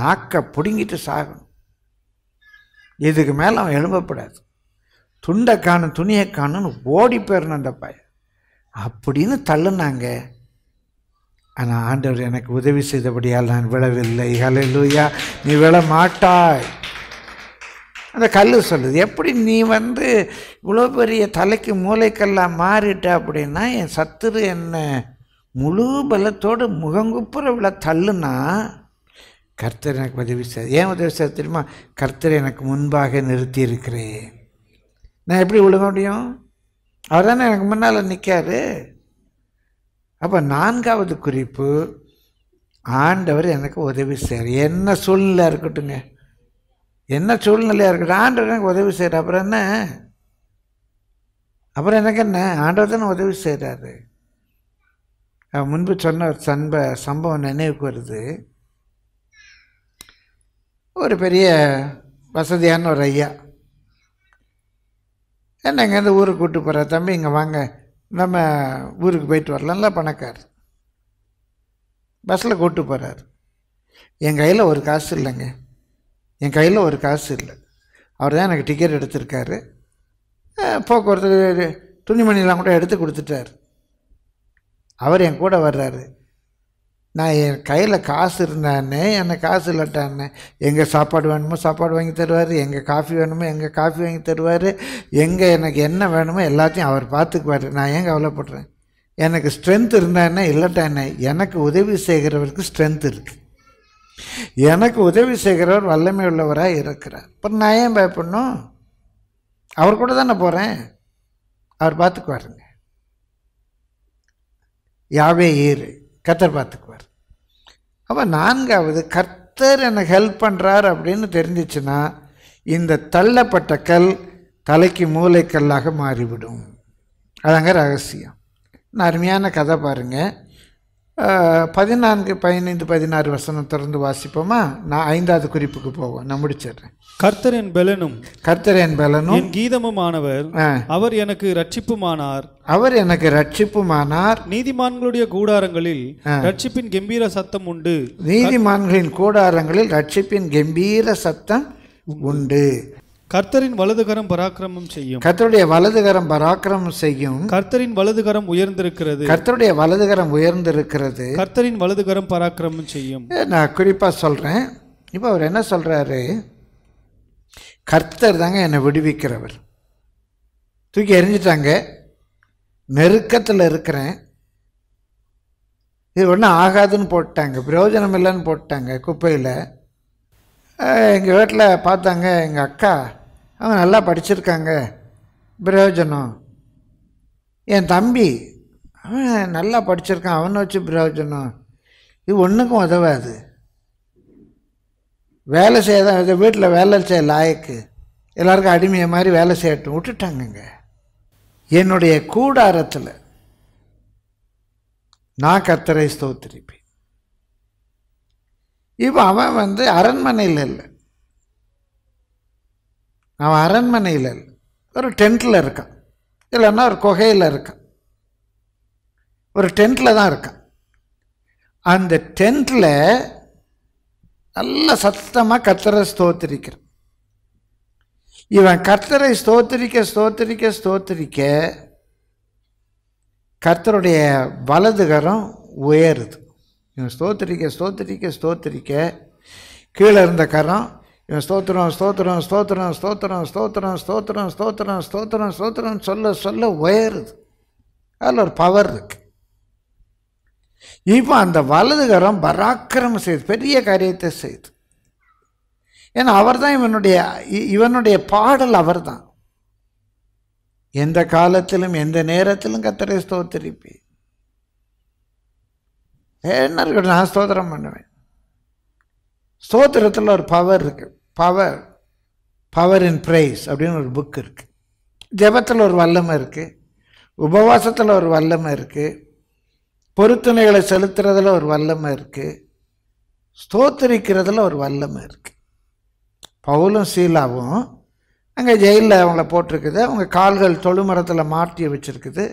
நாக்கை பிடுங்கிட்டு சாகணும் இதுக்கு மேலே அவன் எழும்பப்படாது துண்டை காணும் துணியை காணும்னு ஓடி போயிடணும் அந்த பையன் அப்படின்னு தள்ளுனாங்க ஆனால் ஆண்டவர் எனக்கு உதவி செய்தபடியால் நான் விழவில்லை ஹலெலுயா நீ விழ மாட்டாய் அந்த கல் சொல்லுது எப்படி நீ வந்து இவ்வளோ பெரிய தலைக்கு மூளைக்கெல்லாம் மாறிட்ட அப்படின்னா என் சத்துரு என்ன முழு பலத்தோடு முகங்குப்புறவில் தள்ளுனா கர்த்தர் எனக்கு உதவி செய்ய ஏன் உதவி செய்ய தெரியுமா கர்த்தர் எனக்கு முன்பாக நிறுத்தி இருக்கிறேன் நான் எப்படி விழுக முடியும் அவர் தானே எனக்கு முன்னால் நிற்காரு அப்போ நான்காவது குறிப்பு ஆண்டவர் எனக்கு உதவி செய்கிறார் என்ன சூழ்நிலை இருக்கட்டுங்க என்ன சூழ்நிலையாக இருக்குது ஆண்டவர் எனக்கு உதவி செய்கிற அப்புறம் என்ன அப்புறம் எனக்கு என்ன ஆண்டவர் தானே உதவி செய்கிறாரு முன்பு சொன்ன ஒரு சம்ப சம்பவம் நினைவுக்கு வருது ஒரு பெரிய வசதியான ஒரு ஐயா என்ன இங்கேருந்து ஊருக்கு கூப்பிட்டு போகிற தம்பி இங்கே வாங்க நம்ம ஊருக்கு போயிட்டு வரலாம்ல பணக்கார் பஸ்ஸில் கூப்பிட்டு போகிறார் என் கையில் ஒரு காசு இல்லைங்க என் கையில் ஒரு காசு இல்லை அவர் தான் எனக்கு டிக்கெட் எடுத்திருக்காரு போக்குவரத்து துணிமணிலாம் கூட எடுத்து கொடுத்துட்டார் அவர் என் கூட வர்றாரு நான் என் கையில் காசு இருந்தானே என்னை காசு இல்லட்டானே எங்கே சாப்பாடு வேணுமோ சாப்பாடு வாங்கி தருவார் எங்கள் காஃபி வேணுமோ எங்கே காஃபி வாங்கி தருவார் எங்கே எனக்கு என்ன வேணுமோ எல்லாத்தையும் அவர் பார்த்துக்குவார் நான் ஏன் கவலைப்படுறேன் எனக்கு ஸ்ட்ரென்த் இருந்தானே இல்லட்டானே எனக்கு உதவி செய்கிறவருக்கு ஸ்ட்ரென்த் இருக்குது எனக்கு உதவி செய்கிறவர் வல்லமை உள்ளவராக இருக்கிறார் இப்போ நான் ஏன் பயப்படணும் அவர் கூட தானே போகிறேன் அவர் பார்த்துக்குவாருங்க யாவே ஏறு கத்தர் பார்த்துக்குவார் அப்போ நான்காவது கர்த்தர் எனக்கு ஹெல்ப் பண்ணுறார் அப்படின்னு தெரிஞ்சிச்சுன்னா இந்த தள்ளப்பட்ட கல் தலைக்கு மூளைக்கல்லாக மாறிவிடும் அதாங்க ரகசியம் அருமையான கதை பாருங்கள் பதினான்கு பதினைந்து பதினாறு வசனம் தொடர்ந்து வாசிப்போமா நான் ஐந்தாவது குறிப்புக்கு போவோம் நான் முடிச்சிடுறேன் கர்த்தர் என் பலனும் கர்த்தர் என் பலனும் என் கீதமுமானவர் அவர் எனக்கு ரட்சிப்புமானார் அவர் எனக்கு ரட்சிப்புமானார் நீதிமான்களுடைய கூடாரங்களில் ரட்சிப்பின் கம்பீர சத்தம் உண்டு நீதிமான்களின் கூடாரங்களில் ரட்சிப்பின் கம்பீர சத்தம் உண்டு கர்த்தரின் வலதுகரம் பராக்கிரமம் செய்யும் கர்த்தருடைய வலதுகரம் பராக்கிரமம் செய்யும் கர்த்தரின் வலதுகரம் உயர்ந்திருக்கிறது கர்த்தருடைய வலதுகரம் உயர்ந்திருக்கிறது கர்த்தரின் வலதுகரம் பராக்கிரமம் செய்யும் நான் குறிப்பாக சொல்கிறேன் இப்போ அவர் என்ன சொல்கிறாரு கர்த்தர் தாங்க என்னை விடுவிக்கிறவர் தூக்கி எரிஞ்சிட்டாங்க நெருக்கத்தில் இருக்கிறேன் இது ஒன்றும் ஆகாதுன்னு போட்டாங்க பிரயோஜனம் இல்லைன்னு போட்டாங்க குப்பையில் எங்கள் வீட்டில் பார்த்தாங்க எங்கள் அக்கா அவங்க நல்லா படிச்சிருக்காங்க பிரயோஜனம் என் தம்பி அவன் நல்லா படிச்சிருக்கான் அவனை வச்சு பிரயோஜனம் இது ஒன்றுக்கும் உதவாது வேலை செய்ய தான் வீட்டில் வேலை செய்ய லாயக்கு எல்லாருக்கும் அடிமையை மாதிரி வேலை செய்யட்டும் விட்டுட்டாங்கங்க என்னுடைய கூடாரத்தில் நான் கத்தரை ஸ்தோத்திரிப்பேன் இப்போ அவன் வந்து அரண்மனையில் இல்லை அவன் அரண்மனையில் இல்லை ஒரு டென்ட்டில் இருக்கான் இல்லைன்னா ஒரு குகையில் இருக்கான் ஒரு டென்ட்டில் தான் இருக்கான் அந்த டென்ட்டில் நல்ல சத்தமாக கத்தரை ஸ்தோத்திரிக்கிறான் இவன் கர்த்தரை ஸ்தோத்திரிக்க ஸ்தோத்திரிக்க ஸ்தோத்திரிக்க கர்த்தருடைய வலதுகரம் உயருது இவன் ஸ்தோத்திரிக்க ஸ்தோத்திரிக்க ஸ்தோத்திரிக்க கீழே இருந்த கரம் இவன் ஸ்தோத்திரம் ஸ்தோத்திரம் ஸ்தோத்திரம் ஸ்தோத்திரம் ஸ்தோத்திரம் ஸ்தோத்திரம் ஸ்தோத்திரம் ஸ்தோத்திரம் ஸ்தோத்திரம் சொல்ல சொல்ல உயருது அதில் ஒரு பவர் இருக்குது இப்போ அந்த வலதுகரம் பராக்கிரமம் செய்து பெரிய காரியத்தை செய்து ஏன்னா அவர் தான் இவனுடைய இவனுடைய பாடல் அவர் தான் எந்த காலத்திலும் எந்த நேரத்திலும் கத்தரை ஸ்தோத்திரிப்பேன் என்ன இருக்கட்டும் நான் ஸ்தோத்திரம் பண்ணுவேன் ஸ்தோத்திரத்தில் ஒரு பவர் இருக்குது பவர் பவர் இன் ப்ரைஸ் அப்படின்னு ஒரு புக் இருக்குது ஜபத்தில் ஒரு வல்லமை இருக்குது உபவாசத்தில் ஒரு வல்லமை இருக்குது பொறுத்துணைகளை செலுத்துறதில் ஒரு வல்லமை இருக்குது ஸ்தோத்தரிக்கிறதுல ஒரு வல்லமை இருக்குது பவுலும் சீலாவும் அங்கே ஜெயிலில் அவங்கள போட்டிருக்குது அவங்க கால்கள் தொழுமரத்தில் மாட்டி வச்சுருக்குது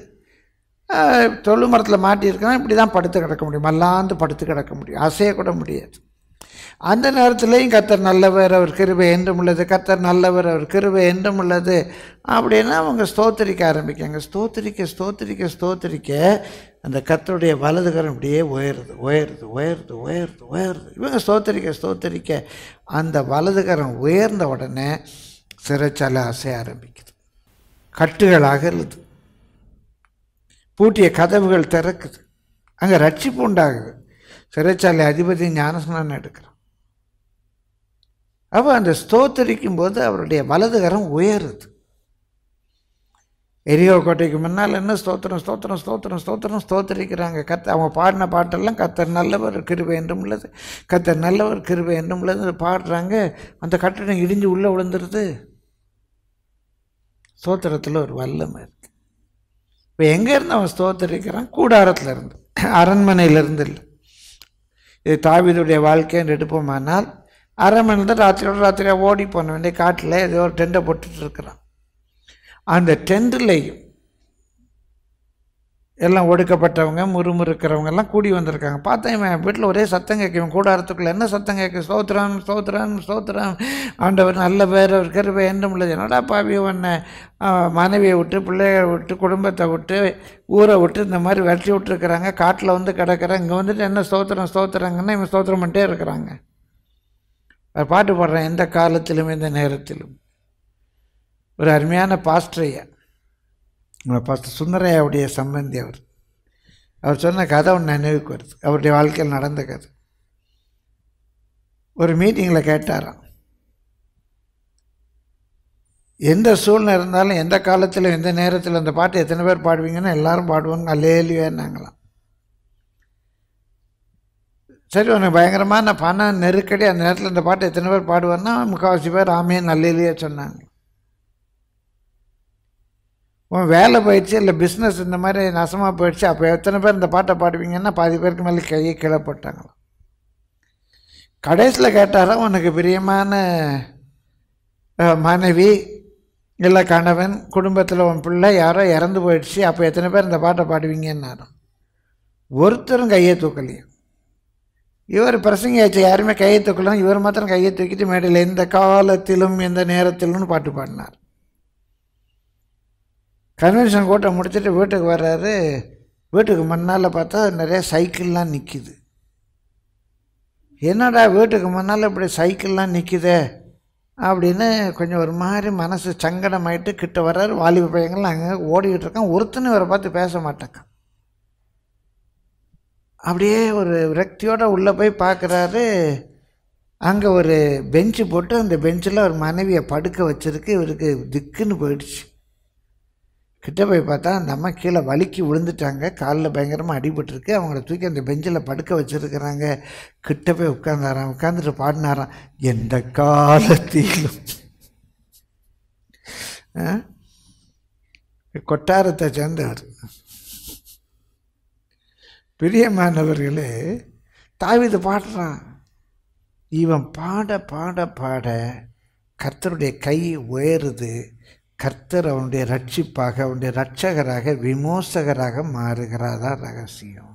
தொழு மரத்தில் மாட்டியிருக்கனா இப்படி தான் படுத்து கிடக்க முடியும் மல்லாந்து படுத்து கிடக்க முடியும் அசையக்கூட முடியாது அந்த நேரத்துலேயும் கத்தர் நல்லவர் அவர் கிருபை என்றும் உள்ளது கத்தர் நல்லவர் அவர் கிருபை என்றும் உள்ளது அப்படின்னா அவங்க ஸ்தோத்திரிக்க ஆரம்பிக்காங்க ஸ்தோத்திரிக்க ஸ்தோத்திரிக்க ஸ்தோத்திரிக்க அந்த கத்தருடைய வலதுகரம் இப்படியே உயருது உயருது உயருது உயருது உயருது இவங்க ஸ்தோத்திரிக்க ஸ்தோத்திரிக்க அந்த வலதுகரம் உயர்ந்த உடனே சிறைச்சாலை அசைய ஆரம்பிக்குது கட்டுகளாக இருது பூட்டிய கதவுகள் திறக்குது அங்கே ரட்சிப்பு உண்டாகுது சிறைச்சாலை அதிபதி ஞானஸ்நானம் எடுக்கிறான் அப்போ அந்த ஸ்தோத்தரிக்கும் போது அவருடைய வலதுகரம் உயருது எரியோ கோட்டைக்கு முன்னால் என்ன ஸ்தோத்திரம் ஸ்தோத்திரம் ஸ்தோத்திரம் ஸ்தோத்திரம் ஸ்தோத்தரிக்கிறாங்க கத்த அவங்க பாடின பாட்டெல்லாம் கத்தர் நல்லவர் கிருபை என்றும் உள்ளது கத்தர் நல்லவர் கிருபை என்றும் உள்ளது பாடுறாங்க அந்த கட்டடம் இடிஞ்சு உள்ளே விழுந்துருது ஸ்தோத்திரத்தில் ஒரு வல்லமை இப்போ எங்கேருந்து அவன் ஸ்தோத்தரிக்கிறான் கூடாரத்தில் இருந்து அரண்மனையிலிருந்து இல்லை இது தாவிதுடைய வாழ்க்கைன்னு எடுப்போமானால் அரண்மனையில் தான் ராத்திரியோட ராத்திரியாக ஓடி போன வேண்டிய காட்டில் ஏதோ ஒரு டெண்டை போட்டுட்டு இருக்கிறான் அந்த டெண்டுலேயும் எல்லாம் ஒடுக்கப்பட்டவங்க எல்லாம் கூடி வந்திருக்காங்க பார்த்தேன் இவன் வீட்டில் ஒரே சத்தம் கேட்க இவன் கூடாரத்துக்குள்ளே என்ன சத்தம் கேட்க சோத்ரம் சோத்ரம் சோத்ரம் ஆண்டவர் நல்ல பேர் இருக்கிறவ என்ன முடியாது என்னடா பாவி ஒன்று மனைவியை விட்டு பிள்ளைகளை விட்டு குடும்பத்தை விட்டு ஊரை விட்டு இந்த மாதிரி வெட்டி விட்டுருக்குறாங்க காட்டில் வந்து கிடக்கிறேன் இங்கே வந்துட்டு என்ன சோத்திரம் சோத்துறாங்கன்னா இவன் சோத்திரம் பண்ணிட்டே இருக்கிறாங்க பாட்டு பாடுறேன் எந்த காலத்திலும் எந்த நேரத்திலும் ஒரு அருமையான பாஸ்டரையா பார்த்து சுந்தரையாவுடைய சம்பந்தி அவர் அவர் சொன்ன கதை ஒன்று நினைவுக்கு வருது அவருடைய வாழ்க்கையில் நடந்த கதை ஒரு மீட்டிங்கில் கேட்டாராம் எந்த சூழ்நிலை இருந்தாலும் எந்த காலத்தில் எந்த நேரத்தில் அந்த பாட்டு எத்தனை பேர் பாடுவீங்கன்னு எல்லாரும் பாடுவாங்க அல்லேலிவேன்னாங்களாம் சரி உனக்கு பயங்கரமான பணம் நெருக்கடி அந்த நேரத்தில் அந்த பாட்டு எத்தனை பேர் பாடுவார்னா முக்காவாசி பேர் ஆமையே நல்லேலியே சொன்னாங்க உன் வேலை போயிடுச்சு இல்லை பிஸ்னஸ் இந்த மாதிரி நசமாக போயிடுச்சு அப்போ எத்தனை பேர் இந்த பாட்டை பாடுவீங்கன்னா பாதி பேருக்கு மேலே கையை கீழே கடைசியில் கேட்டாரா உனக்கு பிரியமான மனைவி இல்லை கணவன் குடும்பத்தில் உன் பிள்ளை யாரோ இறந்து போயிடுச்சு அப்போ எத்தனை பேர் இந்த பாட்டை பாடுவீங்கன்னாரு ஒருத்தரும் கையை தூக்கலையும் இவர் ஆச்சு யாருமே கையை தூக்கலாம் இவர் மாத்திரம் கையை தூக்கிட்டு மேடையில் எந்த காலத்திலும் எந்த நேரத்திலும்னு பாட்டு பாடினார் கன்வென்ஷன் கோட்டை முடிச்சுட்டு வீட்டுக்கு வர்றாரு வீட்டுக்கு முன்னால் பார்த்தா நிறைய சைக்கிள்லாம் நிற்கிது என்னடா வீட்டுக்கு முன்னால் இப்படி சைக்கிள்லாம் நிற்கிதே அப்படின்னு கொஞ்சம் ஒரு மாதிரி மனசு சங்கடமாயிட்டு கிட்ட வர்றாரு வாலிப பையங்கள்லாம் அங்கே ஓடிக்கிட்டு இருக்கான் ஒருத்தனை இவரை பார்த்து பேச மாட்டேக்கான் அப்படியே ஒரு விரக்தியோடு உள்ளே போய் பார்க்குறாரு அங்கே ஒரு பெஞ்சு போட்டு அந்த பெஞ்சில் ஒரு மனைவியை படுக்க வச்சுருக்கு இவருக்கு திக்குன்னு போயிடுச்சு கிட்ட போய் பார்த்தா அந்த அம்மா கீழே வலிக்கு விழுந்துட்டாங்க காலில் பயங்கரமாக அடிபட்டுருக்கு அவங்கள தூக்கி அந்த பெஞ்சில் படுக்க வச்சுருக்கிறாங்க கிட்ட போய் உட்காந்தாராம் உட்காந்துட்டு பாடினாராம் எந்த காலத்திலும் கொட்டாரத்தை சேர்ந்தவர் மாணவர்களே தாவிது பாடுறான் இவன் பாட பாட பாட கர்த்தருடைய கை உயருது கர்த்தர் அவனுடைய ரட்சிப்பாக அவனுடைய ரட்சகராக விமோசகராக மாறுகிறாரா ரகசியம்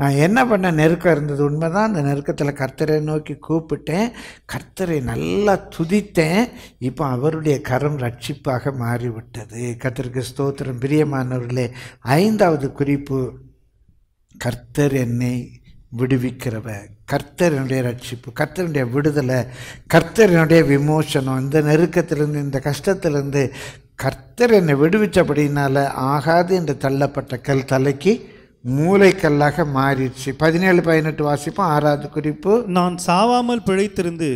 நான் என்ன பண்ண நெருக்கம் இருந்தது உண்மைதான் அந்த நெருக்கத்தில் கர்த்தரை நோக்கி கூப்பிட்டேன் கர்த்தரை நல்லா துதித்தேன் இப்போ அவருடைய கரம் ரட்சிப்பாக மாறிவிட்டது கர்த்தருக்கு ஸ்தோத்திரம் பிரியமானவர்களே ஐந்தாவது குறிப்பு கர்த்தர் என்னை விடுவிக்கிறவ கர்த்தரனுடைய ரட்சிப்பு கர்த்தருடைய விடுதலை கர்த்தரனுடைய விமோசனம் இந்த நெருக்கத்திலேருந்து இந்த கஷ்டத்திலேருந்து கர்த்தர் என்னை விடுவித்தபடினால் ஆகாது என்று தள்ளப்பட்ட கல் தலைக்கு மூளைக்கல்லாக மாறிடுச்சு பதினேழு பதினெட்டு வாசிப்போம் ஆறாவது குறிப்பு நான் சாவாமல் பிழைத்திருந்து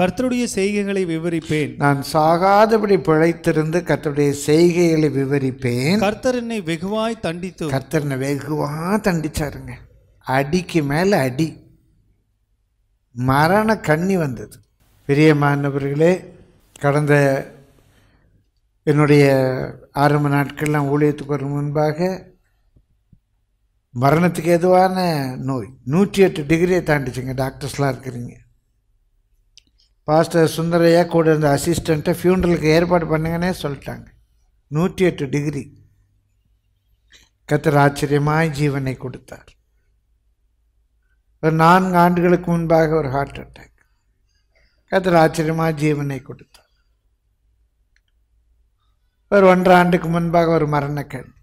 கர்த்தருடைய செய்கைகளை விவரிப்பேன் நான் சாகாதபடி பிழைத்திருந்து கர்த்தருடைய செய்கைகளை விவரிப்பேன் கர்த்தர் என்னை வெகுவாய் தண்டித்து கர்த்தர் என்னை வெகுவாக தண்டிச்சாருங்க அடிக்கு மேலே அடி மரண கண்ணி வந்தது பெரிய மாணவர்களே கடந்த என்னுடைய ஆரம்ப நாட்கள் நான் ஊழியத்துக்கு வரும் முன்பாக மரணத்துக்கு எதுவான நோய் நூற்றி எட்டு டிகிரியை தாண்டிச்சுங்க டாக்டர்ஸ்லாம் இருக்கிறீங்க பாஸ்டர் சுந்தரையா கூட இருந்த அசிஸ்டண்ட்டை ஃபியூனலுக்கு ஏற்பாடு பண்ணுங்கன்னே சொல்லிட்டாங்க நூற்றி எட்டு டிகிரி கத்திர ஆச்சரியமாய் ஜீவனை கொடுத்தார் ஒரு நான்கு ஆண்டுகளுக்கு முன்பாக ஒரு ஹார்ட் அட்டாக் கத்திர ஆச்சரியமாக ஜீவனை கொடுத்தார் ஒரு ஒன்றரை ஆண்டுக்கு முன்பாக ஒரு மரணக்கேள்வி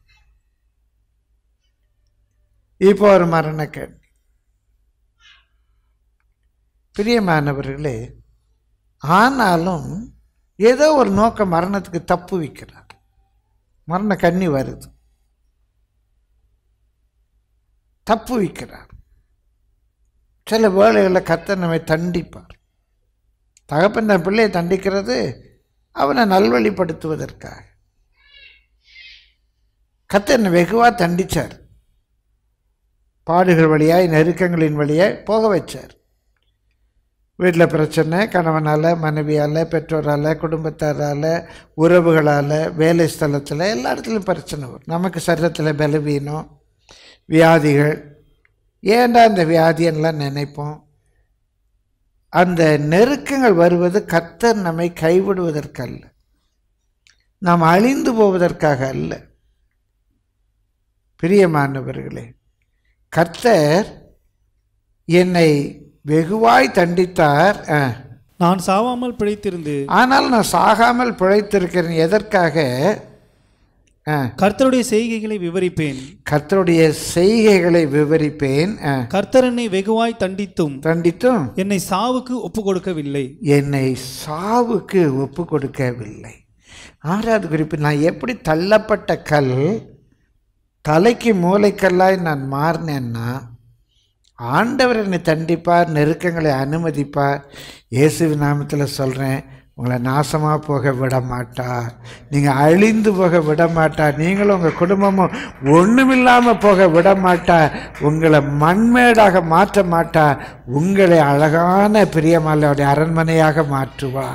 இப்போ ஒரு மரணக்கேள்வி பிரியமானவர்களே ஆனாலும் ஏதோ ஒரு நோக்க மரணத்துக்கு தப்பு வைக்கிறார் மரண கண்ணி வருது தப்பு வைக்கிறார் சில வேலைகளில் கத்த நம்மை தண்டிப்பார் தகப்பன் தன் பிள்ளையை தண்டிக்கிறது அவனை நல்வழிப்படுத்துவதற்காக கத்த என்னை வெகுவாக தண்டித்தார் பாடுகள் வழியாக நெருக்கங்களின் வழியாக போக வச்சார் வீட்டில் பிரச்சனை கணவனால் மனைவியால் பெற்றோரால் குடும்பத்தாரால் உறவுகளால் வேலை ஸ்தலத்தில் எல்லா இடத்துலையும் பிரச்சனை வரும் நமக்கு சரீரத்தில் பலவீனம் வியாதிகள் ஏண்டா இந்த வியாதியெல்லாம் நினைப்போம் அந்த நெருக்கங்கள் வருவது கத்தர் நம்மை கைவிடுவதற்கல்ல நாம் அழிந்து போவதற்காக அல்ல பிரியமானவர்களே கர்த்தர் என்னை வெகுவாய் தண்டித்தார் நான் சாகாமல் பிழைத்திருந்து ஆனால் நான் சாகாமல் பிழைத்திருக்கிறேன் எதற்காக கர்த்தருடைய செய்கைகளை விவரிப்பேன் கர்த்தருடைய செய்கைகளை விவரிப்பேன் கர்த்தர் என்னை வெகுவாய் தண்டித்தும் தண்டித்தும் என்னை சாவுக்கு ஒப்பு கொடுக்கவில்லை என்னை சாவுக்கு ஒப்பு கொடுக்கவில்லை ஆறாவது குறிப்பு நான் எப்படி தள்ளப்பட்ட கல் தலைக்கு மூளைக்கல்லாய் நான் மாறினேன்னா ஆண்டவர் என்னை தண்டிப்பார் நெருக்கங்களை அனுமதிப்பார் இயேசு நாமத்தில் சொல்கிறேன் உங்களை நாசமாக போக விட மாட்டார் நீங்கள் அழிந்து போக விட மாட்டார் நீங்களும் உங்கள் குடும்பமும் ஒன்றுமில்லாமல் போக விட மாட்டா உங்களை மண்மேடாக மாற்ற மாட்டார் உங்களை அழகான பிரியமாலையுடைய அரண்மனையாக மாற்றுவா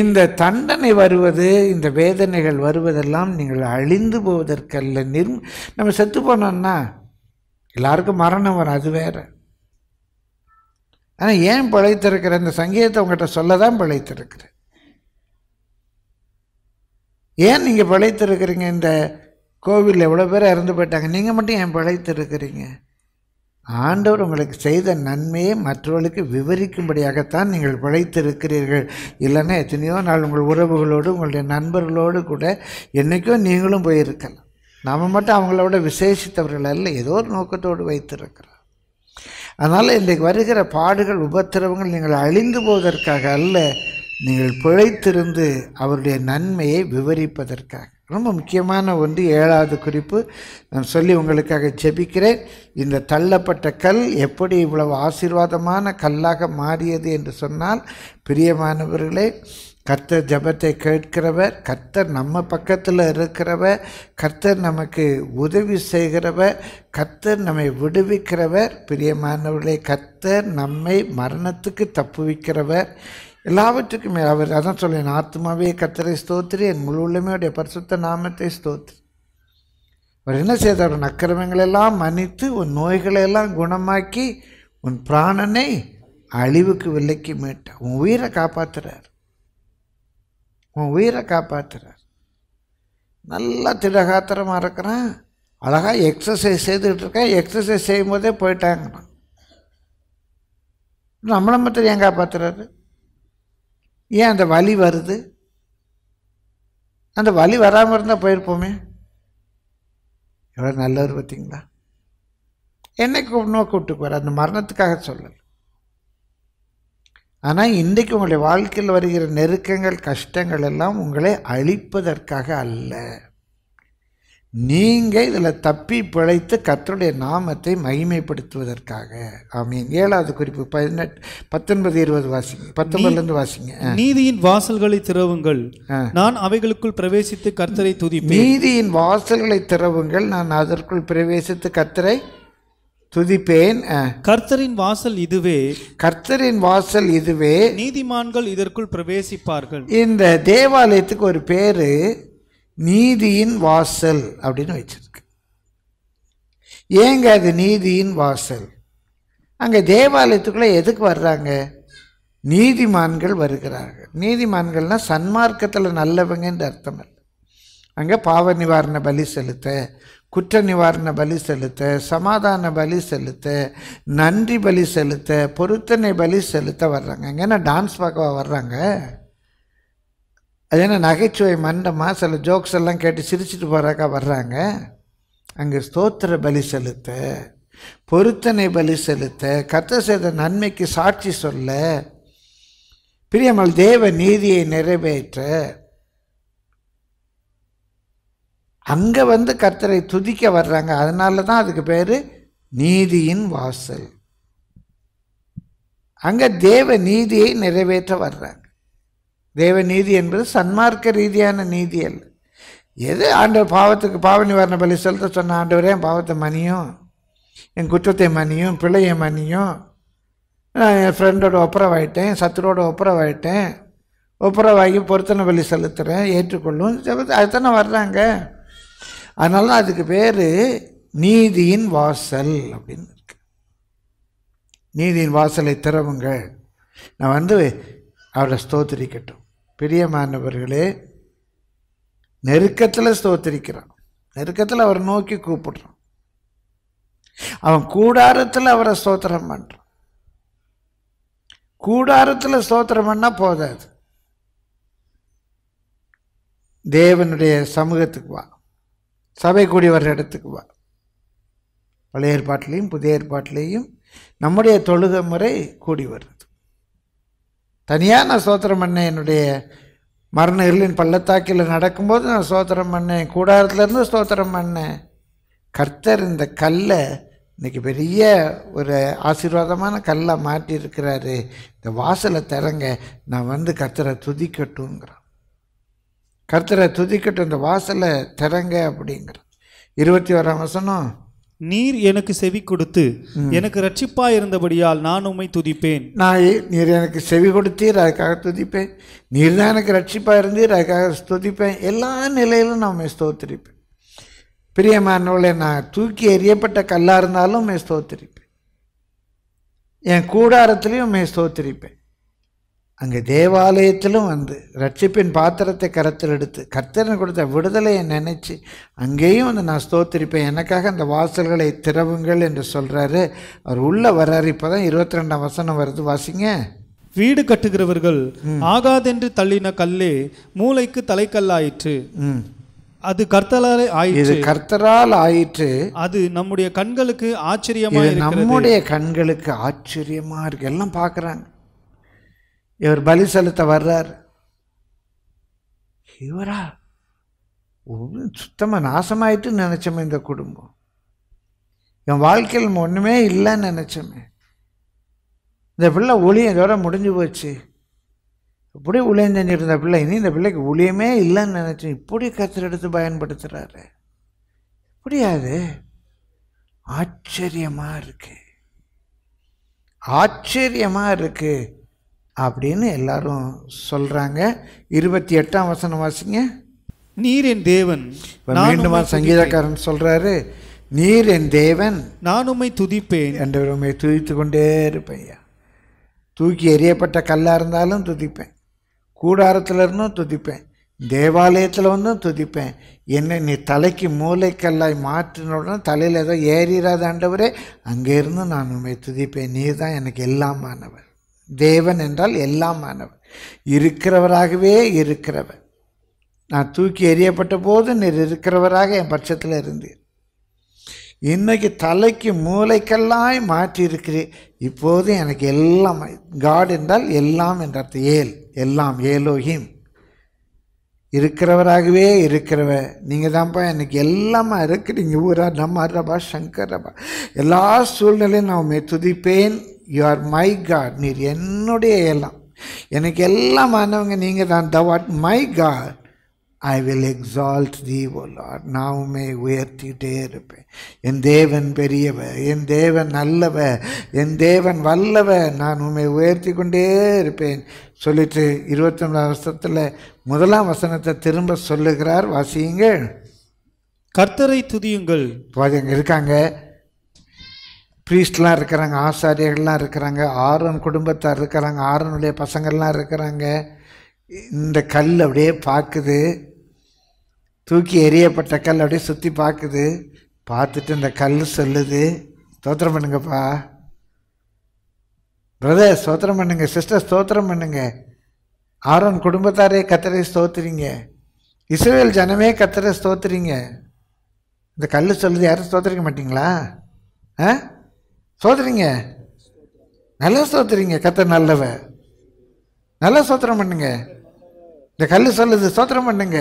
இந்த தண்டனை வருவது இந்த வேதனைகள் வருவதெல்லாம் நீங்கள் அழிந்து போவதற்கல்ல நிர் நம்ம செத்து போனோம்னா எல்லாருக்கும் மரணம் வரும் அது வேறு ஆனால் ஏன் பிழைத்திருக்கிற இந்த சங்கீதத்தை உங்கள்கிட்ட சொல்ல தான் பிழைத்திருக்கிறேன் ஏன் நீங்கள் பிழைத்திருக்கிறீங்க இந்த கோவிலில் எவ்வளோ பேர் இறந்து போயிட்டாங்க நீங்கள் மட்டும் ஏன் பிழைத்திருக்கிறீங்க ஆண்டவர் உங்களுக்கு செய்த நன்மையை மற்றவர்களுக்கு விவரிக்கும்படியாகத்தான் நீங்கள் பிழைத்திருக்கிறீர்கள் இல்லைன்னா எத்தனையோ நாள் உங்கள் உறவுகளோடு உங்களுடைய நண்பர்களோடு கூட என்றைக்கோ நீங்களும் போயிருக்கலாம் நம்ம மட்டும் அவங்களோட விசேஷித்தவர்கள் அல்ல ஏதோ ஒரு நோக்கத்தோடு வைத்திருக்கிறோம் அதனால் இன்றைக்கு வருகிற பாடுகள் உபத்திரவங்கள் நீங்கள் அழிந்து போவதற்காக அல்ல நீங்கள் பிழைத்திருந்து அவருடைய நன்மையை விவரிப்பதற்காக ரொம்ப முக்கியமான ஒன்று ஏழாவது குறிப்பு நான் சொல்லி உங்களுக்காக ஜெபிக்கிறேன் இந்த தள்ளப்பட்ட கல் எப்படி இவ்வளவு ஆசீர்வாதமான கல்லாக மாறியது என்று சொன்னால் பிரியமானவர்களே கர்த்தர் ஜபத்தை கேட்கிறவர் கர்த்தர் நம்ம பக்கத்தில் இருக்கிறவர் கர்த்தர் நமக்கு உதவி செய்கிறவர் கர்த்தர் நம்மை விடுவிக்கிறவர் பிரியமானவர்களே கர்த்தர் நம்மை மரணத்துக்கு தப்புவிக்கிறவர் எல்லாவற்றுக்கும் அவர் அதான் சொல்லேன் ஆத்மாவே கர்த்தரை ஸ்தோத்திரி என் முழு உள்ளமையுடைய பரிசுத்த நாமத்தை ஸ்தோத்திரி அவர் என்ன செய்தார் உன் அக்கிரமங்களெல்லாம் மன்னித்து உன் நோய்களையெல்லாம் குணமாக்கி உன் பிராணனை அழிவுக்கு விலைக்கு மேட்ட உன் உயிரை காப்பாற்றுறார் உன் உயிரை காப்பாற்றுறார் நல்லா திடகாத்திரமாக இருக்கிறான் அழகாக எக்ஸசைஸ் செய்துக்கிட்டு இருக்கேன் எக்ஸசைஸ் போதே போயிட்டாங்கண்ணா நம்மளை மட்டும் ஏன் காப்பாற்றுறாரு ஏன் அந்த வலி வருது அந்த வலி வராமல் இருந்தால் போயிருப்போமே எவ்வளோ நல்லவர் பார்த்தீங்களா என்னை கூப்பிடணும் கூப்பிட்டு போகிறார் அந்த மரணத்துக்காக சொல்லலை ஆனால் இன்றைக்கு உங்களுடைய வாழ்க்கையில் வருகிற நெருக்கங்கள் கஷ்டங்கள் எல்லாம் உங்களை அழிப்பதற்காக அல்ல நீங்கள் இதில் தப்பி பிழைத்து கத்தருடைய நாமத்தை மகிமைப்படுத்துவதற்காக ஆமீன் ஏழாவது குறிப்பு பதினெட்டு பத்தொன்பது இருபது வாசிங்க பத்தொன்பதுலேருந்து வாசிங்க நீதியின் வாசல்களை திறவுங்கள் நான் அவைகளுக்குள் பிரவேசித்து கத்தரை துதி நீதியின் வாசல்களை திறவுங்கள் நான் அதற்குள் பிரவேசித்து கத்தரை துதிப்பேன் கர்த்தரின் வாசல் இதுவே கர்த்தரின் வாசல் இதுவே நீதிமான்கள் இதற்குள் பிரவேசிப்பார்கள் இந்த தேவாலயத்துக்கு ஒரு பேரு நீதியின் வாசல் அப்படின்னு வச்சிருக்கு ஏங்க அது நீதியின் வாசல் அங்கே தேவாலயத்துக்குள்ளே எதுக்கு வர்றாங்க நீதிமான்கள் வருகிறார்கள் நீதிமான்கள்னால் சன்மார்க்கத்தில் நல்லவங்கன்ற அர்த்தம் இல்லை அங்கே பாவ நிவாரண பலி செலுத்த குற்ற நிவாரண பலி செலுத்த சமாதான பலி செலுத்த நன்றி பலி செலுத்த பொருத்தனை பலி செலுத்த வர்றாங்க ஏன்னா டான்ஸ் பார்க்கவா வர்றாங்க அது ஏன்னா நகைச்சுவை மண்டமாக சில ஜோக்ஸ் எல்லாம் கேட்டு சிரிச்சுட்டு போகிறாக்கா வர்றாங்க அங்கே ஸ்தோத்திர பலி செலுத்த பொருத்தனை பலி செலுத்த கத்த செய்த நன்மைக்கு சாட்சி சொல்ல பிரியமல் தேவ நீதியை நிறைவேற்ற அங்கே வந்து கர்த்தரை துதிக்க வர்றாங்க அதனால தான் அதுக்கு பேர் நீதியின் வாசல் அங்கே தேவ நீதியை நிறைவேற்ற வர்றாங்க தேவ நீதி என்பது சன்மார்க்க ரீதியான நீதி அல்ல எது ஆண்டவர் பாவத்துக்கு பாவ நிவாரண பலி செலுத்த சொன்ன ஆண்டவரே என் பாவத்தை மணியும் என் குற்றத்தை மணியும் பிள்ளையை மணியும் நான் என் ஃப்ரெண்டோட ஒப்புரவாயிட்டேன் சத்துரோட ஒப்புரவாயிட்டேன் ஒப்புரவாகி பொருத்தனை பலி செலுத்துகிறேன் ஏற்றுக்கொள்ளும் அதுதானே வர்றாங்க அதனால தான் அதுக்கு பேர் நீதியின் வாசல் அப்படின்னு இருக்கு நீதியின் வாசலை திறவுங்கள் நான் வந்து அவரை ஸ்தோத்திரிக்கட்டும் பிரியமானவர்களே நெருக்கத்தில் ஸ்தோத்திரிக்கிறான் நெருக்கத்தில் அவரை நோக்கி கூப்பிடுறான் அவன் கூடாரத்தில் அவரை ஸ்தோத்திரம் பண்ணுறான் கூடாரத்தில் ஸ்தோத்திரம் பண்ணால் போதாது தேவனுடைய சமூகத்துக்கு வா சபை கூடியவர்கள் இடத்துக்கு வா பழைய ஏற்பாட்டிலையும் புதிய ஏற்பாட்டிலேயும் நம்முடைய தொழுத முறை கூடி வருது தனியாக நான் சோத்திரம் பண்ணேன் என்னுடைய மரண இருளின் பள்ளத்தாக்கில் நடக்கும்போது நான் சோத்திரம் பண்ணேன் கூடாரத்துலேருந்து சோத்திரம் பண்ணேன் கர்த்தர் இந்த கல்லை இன்றைக்கி பெரிய ஒரு ஆசீர்வாதமான கல்லாக மாற்றியிருக்கிறாரு இந்த வாசலை திறங்க நான் வந்து கர்த்தரை துதிக்கட்டுங்கிறான் கர்த்தரை துதிக்கட்டும் இந்த வாசலை திறங்க அப்படிங்கிறது இருபத்தி ஓராம் வசனம் நீர் எனக்கு செவி கொடுத்து எனக்கு ரட்சிப்பா இருந்தபடியால் நான் உண்மை துதிப்பேன் நான் நீர் எனக்கு செவி கொடுத்தீர் அதுக்காக துதிப்பேன் நீர் தான் எனக்கு ரட்சிப்பா இருந்தீர் அதுக்காக துதிப்பேன் எல்லா நிலையிலும் நான் உண்மை ஸ்தோத்திரிப்பேன் பிரியமானவளை நான் தூக்கி எறியப்பட்ட கல்லாக இருந்தாலும் உண்மை ஸ்தோத்திரிப்பேன் என் கூடாரத்துலேயும் உண்மை ஸ்தோத்திரிப்பேன் அங்கே தேவாலயத்திலும் வந்து ரட்சிப்பின் பாத்திரத்தை கரத்தில் எடுத்து கர்த்தரன் கொடுத்த விடுதலையை நினச்சி அங்கேயும் வந்து நான் ஸ்தோத்திரிப்பேன் எனக்காக அந்த வாசல்களை திறவுங்கள் என்று சொல்கிறாரு அவர் உள்ளே வர்றாரு இப்போ தான் இருபத்தி ரெண்டாம் வசனம் வருது வாசிங்க வீடு கட்டுகிறவர்கள் ஆகாதென்று தள்ளின கல்லே மூளைக்கு தலைக்கல்லாயிற்று அது கர்த்தரால் ஆயிற்று கர்த்தரால் ஆயிற்று அது நம்முடைய கண்களுக்கு ஆச்சரியமா நம்முடைய கண்களுக்கு ஆச்சரியமா இருக்கு எல்லாம் பார்க்குறாங்க இவர் பலி செலுத்த வர்றார் இவரா சுத்தமாக நாசமாயிட்டு நினச்சோமே இந்த குடும்பம் என் வாழ்க்கையில் ஒன்றுமே இல்லைன்னு நினச்சோமே இந்த பிள்ளை ஒளியம் இதோட முடிஞ்சு போச்சு இப்படி ஊழியம் செஞ்சுருந்த பிள்ளை இனி இந்த பிள்ளைக்கு ஒளியமே இல்லைன்னு நினச்சேன் இப்படி கத்தர் எடுத்து பயன்படுத்துகிறாரு இப்படியாது ஆச்சரியமாக இருக்குது ஆச்சரியமாக இருக்குது அப்படின்னு எல்லாரும் சொல்கிறாங்க இருபத்தி எட்டாம் வசனம் வாசிங்க நீர் என் தேவன் மீண்டுமா சங்கீதக்காரன் சொல்கிறாரு நீர் என் தேவன் நான் உண்மை துதிப்பேன் என்ற உண்மை துதித்து கொண்டே இருப்பேன் தூக்கி எறியப்பட்ட கல்லாக இருந்தாலும் துதிப்பேன் கூடாரத்தில் இருந்தும் துதிப்பேன் தேவாலயத்தில் வந்தும் துதிப்பேன் என்ன நீ தலைக்கு மூளைக்கல்லாய் மாற்றினோடனே தலையில் ஏதோ ஏறிடாத ஆண்டவரே அங்கேருந்து நான் உண்மை துதிப்பேன் நீ தான் எனக்கு எல்லாமானவர் தேவன் என்றால் எல்லாம் ஆனவர் இருக்கிறவராகவே இருக்கிறவர் நான் தூக்கி எறியப்பட்ட போது நீர் இருக்கிறவராக என் பட்சத்தில் இருந்தீர் இன்னைக்கு தலைக்கு மூளைக்கெல்லாம் மாற்றி இருக்கிறேன் இப்போது எனக்கு எல்லாம் காட் என்றால் எல்லாம் என்ற ஏல் எல்லாம் ஏலோகிம் இருக்கிறவராகவே இருக்கிறவ நீங்கள் தான்ப்பா எனக்கு எல்லாமே நீங்கள் ஊரா நம்ம ரபா சங்கர் ரபா எல்லா சூழ்நிலையும் நான் உண்மை துதிப்பேன் யூ ஆர் மை காட் நீர் என்னுடைய எல்லாம் எனக்கு எல்லாம் ஆனவங்க நீங்கள் தான் thou art my God I will exalt the lord நான் உண்மை உயர்த்திக்கிட்டே இருப்பேன் என் தேவன் பெரியவ என் தேவன் நல்லவ என் தேவன் வல்லவ நான் உண்மை உயர்த்தி கொண்டே இருப்பேன் சொல்லிட்டு இருபத்தொன்னாம் வருஷத்தில் முதலாம் வசனத்தை திரும்ப சொல்லுகிறார் வாசியுங்கள் கர்த்தரை துதியுங்கள் இருக்காங்க ப்ரீஸ்ட்லாம் இருக்கிறாங்க ஆசாரியர்கள்லாம் இருக்கிறாங்க ஆரோன் குடும்பத்தார் இருக்கிறாங்க ஆரனுடைய பசங்கள்லாம் இருக்கிறாங்க இந்த கல் அப்படியே பார்க்குது தூக்கி எரியப்பட்ட கல் அப்படியே சுற்றி பார்க்குது பார்த்துட்டு இந்த கல் சொல்லுது ஸ்தோத்திரம் பண்ணுங்கப்பா பிரதர் ஸ்தோத்திரம் பண்ணுங்க சிஸ்டர் ஸ்தோத்திரம் பண்ணுங்க ஆரோன் குடும்பத்தாரே கத்திரை ஸ்தோத்துறீங்க இஸ்ரேல் ஜனமே கத்திரை ஸ்தோத்துறீங்க இந்த கல் சொல்லுது யாரும் ஸ்தோத்திரிக்க மாட்டிங்களா ஆ சோதரிங்க நல்லா சோத்துறீங்க கத்த நல்லவ நல்லா சோத்திரம் பண்ணுங்க இந்த கல் சொல்லுது சோத்திரம் பண்ணுங்க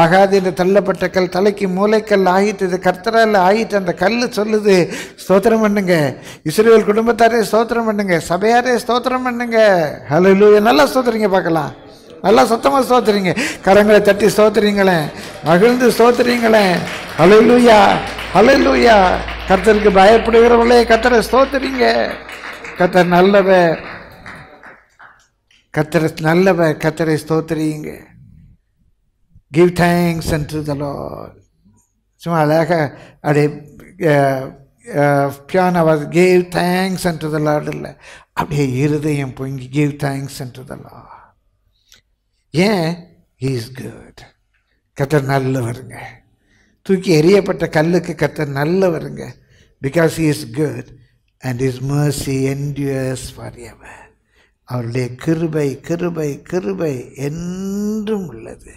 ஆகாது இந்த தள்ளப்பட்ட கல் தலைக்கு மூளைக்கல் ஆகிட்டு இது கர்த்தரால் ஆகிட்டு அந்த கல் சொல்லுது ஸ்தோத்திரம் பண்ணுங்க இஸ்ரேல் குடும்பத்தாரே ஸ்தோத்திரம் பண்ணுங்க சபையாரே ஸ்தோத்திரம் பண்ணுங்க ஹலோ நல்லா ஸ்தோத்திரிங்க பார்க்கலாம் நல்லா சத்தமாக ஸ்தோத்துறீங்க கரங்களை தட்டி ஸ்தோத்துறீங்களே மகிழ்ந்து லூயா அலையிலூயா அலையிலூயா கத்தருக்கு பயப்படுகிறவர்களே கத்தரை ஸ்தோத்துறீங்க கத்தர் நல்லவ கத்தரை நல்லவ கத்தரை ஸ்தோத்துறீங்க கிவ் தேங்க்ஸ் அண்ட் த சும்மா அழகாக அப்படியே பியான் அவர் கேவ் தேங்க்ஸ் அண்ட் த இல்லை அப்படியே இருதயம் பொங்கி கிவ் தேங்க்ஸ் அண்ட் ஏன் ஹீஸ் குட் கத்தர் வருங்க தூக்கி எரியப்பட்ட கல்லுக்கு கத்தர் வருங்க because he is good and his mercy endures forever அவருடைய கிருபை கிருபை கிருபை என்றும் உள்ளது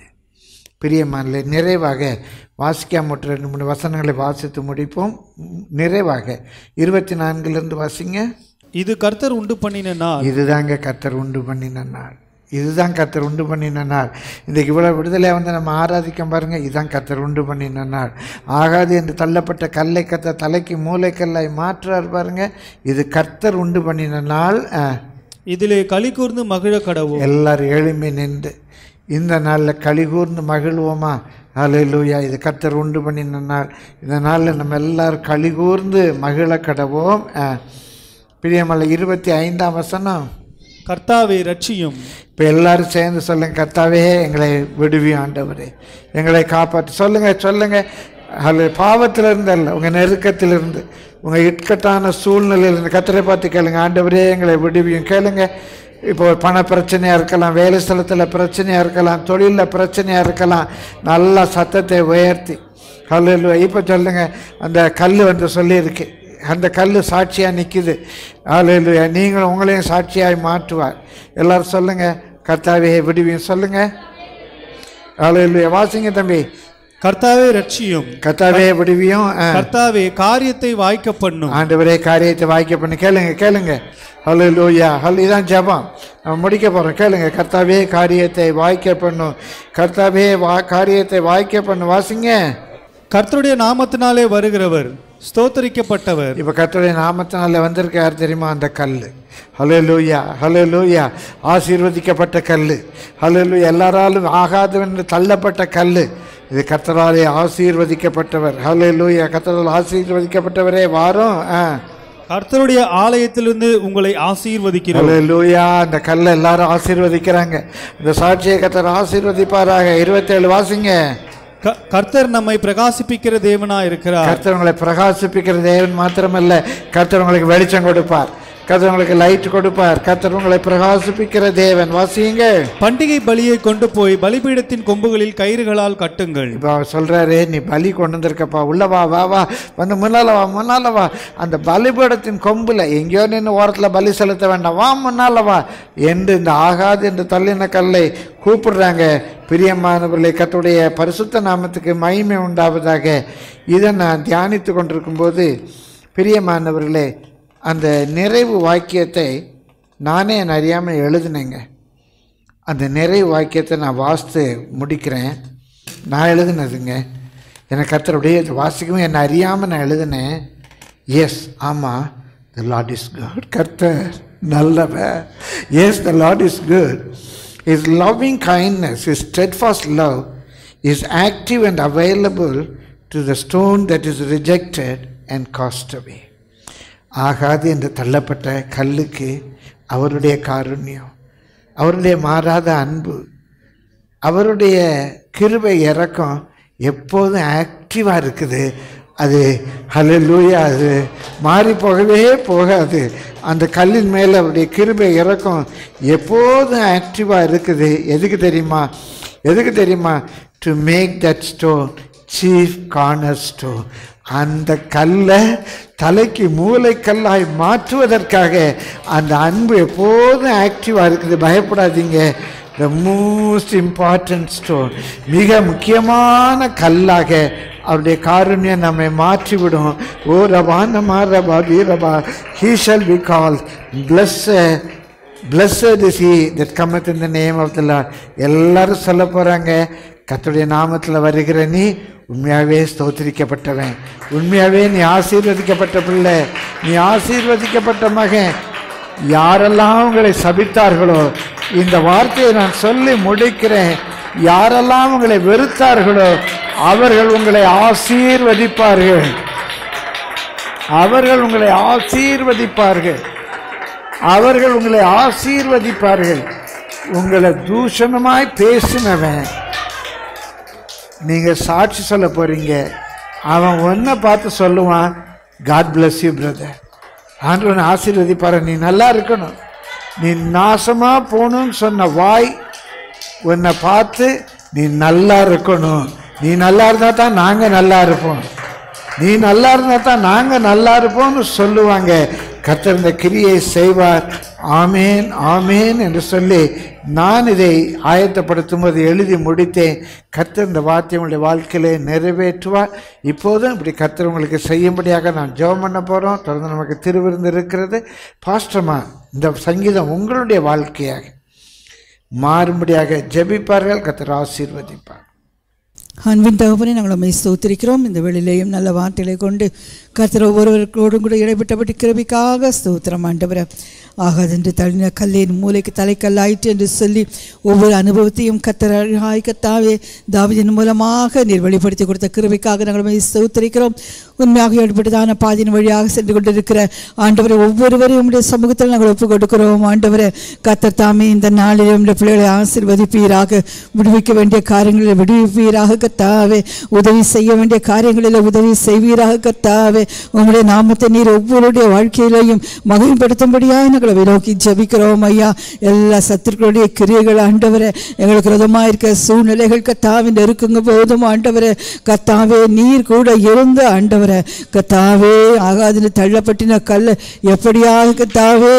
பிரியமான நிறைவாக வாசிக்காம மற்ற ரெண்டு மூணு வசனங்களை வாசித்து முடிப்போம் நிறைவாக இருபத்தி நான்குலேருந்து வாசிங்க இது கர்த்தர் உண்டு பண்ணின நாள் இதுதாங்க கர்த்தர் உண்டு பண்ணின நாள் இதுதான் கத்தர் உண்டு பண்ணின நாள் இன்றைக்கு இவ்வளோ விடுதலையாக வந்து நம்ம ஆராதிக்க பாருங்கள் இதுதான் கத்தர் உண்டு பண்ணின ஆகாது என்று தள்ளப்பட்ட கல்லை கத்த தலைக்கு மூளைக்கல்லாய் மாற்றார் பாருங்கள் இது கர்த்தர் உண்டு பண்ணின நாள் இதில் களி கூர்ந்து மகிழ கடவுள் எல்லாரும் எளிமை நின்று இந்த நாளில் களி கூர்ந்து மகிழ்வோமா அலையிலூயா இது கத்தர் உண்டு பண்ணின நாள் இந்த நாளில் நம்ம எல்லோரும் களி கூர்ந்து மகிழ கடவோம் பிரியமலை இருபத்தி ஐந்தாம் வசனம் கர்த்தாவை ரட்சியும் இப்போ எல்லாரும் சேர்ந்து சொல்லுங்க கர்த்தாவே எங்களை விடுவி ஆண்டவரே எங்களை காப்பாற்று சொல்லுங்க சொல்லுங்க அது பாவத்திலிருந்து அல்ல உங்கள் நெருக்கத்திலிருந்து உங்கள் இட்கட்டான சூழ்நிலையிலிருந்து கத்தரை பார்த்து கேளுங்க ஆண்டவரே எங்களை விடுவியும் கேளுங்க இப்போ பண பிரச்சனையாக இருக்கலாம் வேலை ஸ்தலத்தில் பிரச்சனையாக இருக்கலாம் தொழிலில் பிரச்சனையாக இருக்கலாம் நல்லா சத்தத்தை உயர்த்தி கல்லு இப்போ சொல்லுங்கள் அந்த கல் வந்து சொல்லியிருக்கு அந்த கல் சாட்சியாக நிற்குது ஆளுநர் நீங்களும் உங்களையும் சாட்சியாக மாற்றுவார் எல்லோரும் சொல்லுங்கள் கர்த்தாவே விடுவியும் சொல்லுங்கள் ஆளுநர் வாசிங்க தம்பி கர்த்தாவே ரட்சியும் கர்த்தாவே விடுவியும் கர்த்தாவே காரியத்தை வாய்க்க பண்ணும் ஆண்டவரே காரியத்தை வாய்க்க பண்ணு கேளுங்க கேளுங்க ஹலோ லோயா ஹல் இதான் ஜபம் நம்ம முடிக்க போகிறோம் கேளுங்க கர்த்தாவே காரியத்தை வாய்க்க பண்ணும் கர்த்தாவே வா காரியத்தை வாய்க்க பண்ணு வாசிங்க கர்த்தருடைய நாமத்தினாலே வருகிறவர் ஸ்தோத்தரிக்கப்பட்டவர் இப்போ கத்தோடைய நாமத்தினால வந்திருக்க யார் தெரியுமா அந்த கல் ஹலோ லூயா ஹலோ லூயா ஆசீர்வதிக்கப்பட்ட கல் ஹலோ லூயா எல்லாராலும் ஆகாதவென்று தள்ளப்பட்ட கல் இது கத்தராலே ஆசீர்வதிக்கப்பட்டவர் ஹலோ லூயா கத்தரால் ஆசீர்வதிக்கப்பட்டவரே வாரம் ஆ கர்த்தருடைய ஆலயத்திலிருந்து உங்களை ஆசீர்வதிக்கிறேன் லூயா அந்த கல்லை எல்லாரும் ஆசீர்வதிக்கிறாங்க இந்த சாட்சியை கத்தர் ஆசீர்வதிப்பாராக இருபத்தேழு வாசிங்க கர்த்தர் நம்மை பிரகாசிப்பிக்கிற தேவனா இருக்கிறார் கர்த்தர் உங்களை பிரகாசிப்பிக்கிற தேவன் மாத்திரமல்ல கர்த்தர் உங்களுக்கு வெளிச்சம் கொடுப்பார் கத்தர் உங்களுக்கு லைட் கொடுப்பார் கத்தர் உங்களை பிரகாசிப்பிக்கிற தேவன் வாசியுங்க பண்டிகை பலியை கொண்டு போய் பலிபீடத்தின் கொம்புகளில் கயிறுகளால் கட்டுங்கள் இப்போ சொல்றாரு நீ பலி கொண்டு வந்திருக்கப்பா உள்ள வா வா வா வந்து முன்னால வா முன்னால வா அந்த பலிபீடத்தின் கொம்புல எங்கேயோ நின்று ஓரத்தில் பலி செலுத்த வேண்டாம் வா முன்னால வா என்று இந்த ஆகாது என்று தள்ளின கல்லை கூப்பிடுறாங்க பிரியமானவர்களை கத்துடைய பரிசுத்த நாமத்துக்கு மகிமை உண்டாவதாக இதை நான் தியானித்து கொண்டிருக்கும்போது பிரியமானவர்களே அந்த நிறைவு வாக்கியத்தை நானே என் அறியாமல் எழுதினேங்க அந்த நிறைவு வாக்கியத்தை நான் வாசித்து முடிக்கிறேன் நான் எழுதுனதுங்க எனக்கு கத்தர் அப்படியே வாசிக்கவும் என்னை அறியாமல் நான் எழுதினேன் எஸ் ஆமாம் த லாட் இஸ் குட் கர்த்தர் நல்லவ as the lord is good his loving kindness is steadfast love is active and available to the stone that is rejected and cast away ஆகாது என்று தள்ளப்பட்ட கல்லுக்கு அவருடைய காருண்யம் அவருடைய மாறாத அன்பு அவருடைய கிருபை இறக்கம் எப்போதும் ஆக்டிவாக இருக்குது அது ஹலோ லூயா அது மாறி போகவே போகாது அந்த கல்லின் மேலே அவருடைய கிருபை இறக்கம் எப்போதும் ஆக்டிவாக இருக்குது எதுக்கு தெரியுமா எதுக்கு தெரியுமா to make that stone chief cornerstone அந்த கல்லை தலைக்கு மூளைக்கல்லாய் மாற்றுவதற்காக அந்த அன்பு எப்போதும் ஆக்டிவாக இருக்குது பயப்படாதீங்க த மோஸ்ட் இம்பார்ட்டன்ட் ஸ்டோன் மிக முக்கியமான கல்லாக அவருடைய காருண்யம் நம்மை மாற்றிவிடும் ஓ ரபா நம்ம ரபா வீரபா he shall be call bless blessed the see that cometh இந்த நேம் ஆஃப் த சொல்ல போகிறாங்க கத்துடைய நாமத்தில் வருகிற நீ உண்மையாகவே ஸ்தோத்திரிக்கப்பட்டவன் உண்மையாகவே நீ ஆசீர்வதிக்கப்பட்ட பிள்ளை நீ ஆசீர்வதிக்கப்பட்ட மகன் யாரெல்லாம் உங்களை சபித்தார்களோ இந்த வார்த்தையை நான் சொல்லி முடிக்கிறேன் யாரெல்லாம் உங்களை வெறுத்தார்களோ அவர்கள் உங்களை ஆசீர்வதிப்பார்கள் அவர்கள் உங்களை ஆசீர்வதிப்பார்கள் அவர்கள் உங்களை ஆசீர்வதிப்பார்கள் உங்களை தூஷணமாய் பேசினவன் நீங்கள் சாட்சி சொல்ல போகிறீங்க அவன் ஒன்றை பார்த்து சொல்லுவான் காட் பிளஸ் யூ பிரதர் ஆண்டவன் ஆசீர்வதிப்பாரு நீ நல்லா இருக்கணும் நீ நாசமாக போகணும்னு சொன்ன வாய் உன்னை பார்த்து நீ நல்லா இருக்கணும் நீ நல்லா இருந்தால் தான் நாங்கள் நல்லா இருப்போம் நீ நல்லா இருந்தால் தான் நாங்கள் நல்லா இருப்போம்னு சொல்லுவாங்க கர்த்தர் இந்த கிரியை செய்வார் ஆமேன் ஆமேன் என்று சொல்லி நான் இதை ஆயத்தப்படுத்தும் போது எழுதி முடித்தேன் கர்த்தர் இந்த வார்த்தை உங்களுடைய வாழ்க்கையிலே நிறைவேற்றுவார் இப்போதும் இப்படி கர்த்தர் உங்களுக்கு செய்யும்படியாக நான் ஜெபம் பண்ண போகிறோம் தொடர்ந்து நமக்கு திருவிருந்து இருக்கிறது பாஸ்டமா இந்த சங்கீதம் உங்களுடைய வாழ்க்கையாக மாறும்படியாக ஜெபிப்பார்கள் கத்தர் ஆசீர்வதிப்பார் அன்பின் தகப்பனே நாங்கள் உண்மை ஸ்தோத்திரிக்கிறோம் இந்த வெளியிலேயும் நல்ல வார்த்தைகளை கொண்டு கத்திர ஒவ்வொருவர்களோடும் கூட இடைப்பட்டப்பட்டு கிருபிக்காக ஸ்தோத்திரம் ஆண்டவரை என்று தள்ளின கல்லேன் மூளைக்கு தலைக்கல்லாயிற்று என்று சொல்லி ஒவ்வொரு அனுபவத்தையும் கத்தராய் கத்தாவே தாவிதின் மூலமாக நீர் வெளிப்படுத்தி கொடுத்த கிருவிக்காக நாங்கள் சௌத்தரிக்கிறோம் உண்மையாக ஏற்பட்டதான பாதியின் வழியாக சென்று கொண்டிருக்கிற ஆண்டவரை ஒவ்வொருவரையும் உடைய சமூகத்தில் நாங்கள் ஒப்புக் கொடுக்கிறோம் ஆண்டவரை கத்தர் தாமே இந்த நாளில் உடைய பிள்ளைகளை ஆசிர்வதிப்பீராக விடுவிக்க வேண்டிய காரியங்களில் விடுவிப்பீராக கத்தாவே உதவி செய்ய வேண்டிய காரியங்களில் உதவி செய்வீராக கத்தாவே உங்களுடைய நாமத்தை நீர் ஒவ்வொருடைய வாழ்க்கையிலையும் மகிழ்படுத்தும்படியாக எங்களை நோக்கி ஜபிக்கிறோம் ஐயா எல்லா சத்துருக்களுடைய கிரியைகள் ஆண்டவரை எங்களுக்கு ரதமாக இருக்க சூழ்நிலைகள் கத்தாவின் இருக்குங்க போதும் ஆண்டவரை கத்தாவே நீர் கூட இருந்த ஆண்டவரை கத்தாவே ஆகாதுன்னு தள்ளப்பட்டின கல் எப்படியாக கத்தாவே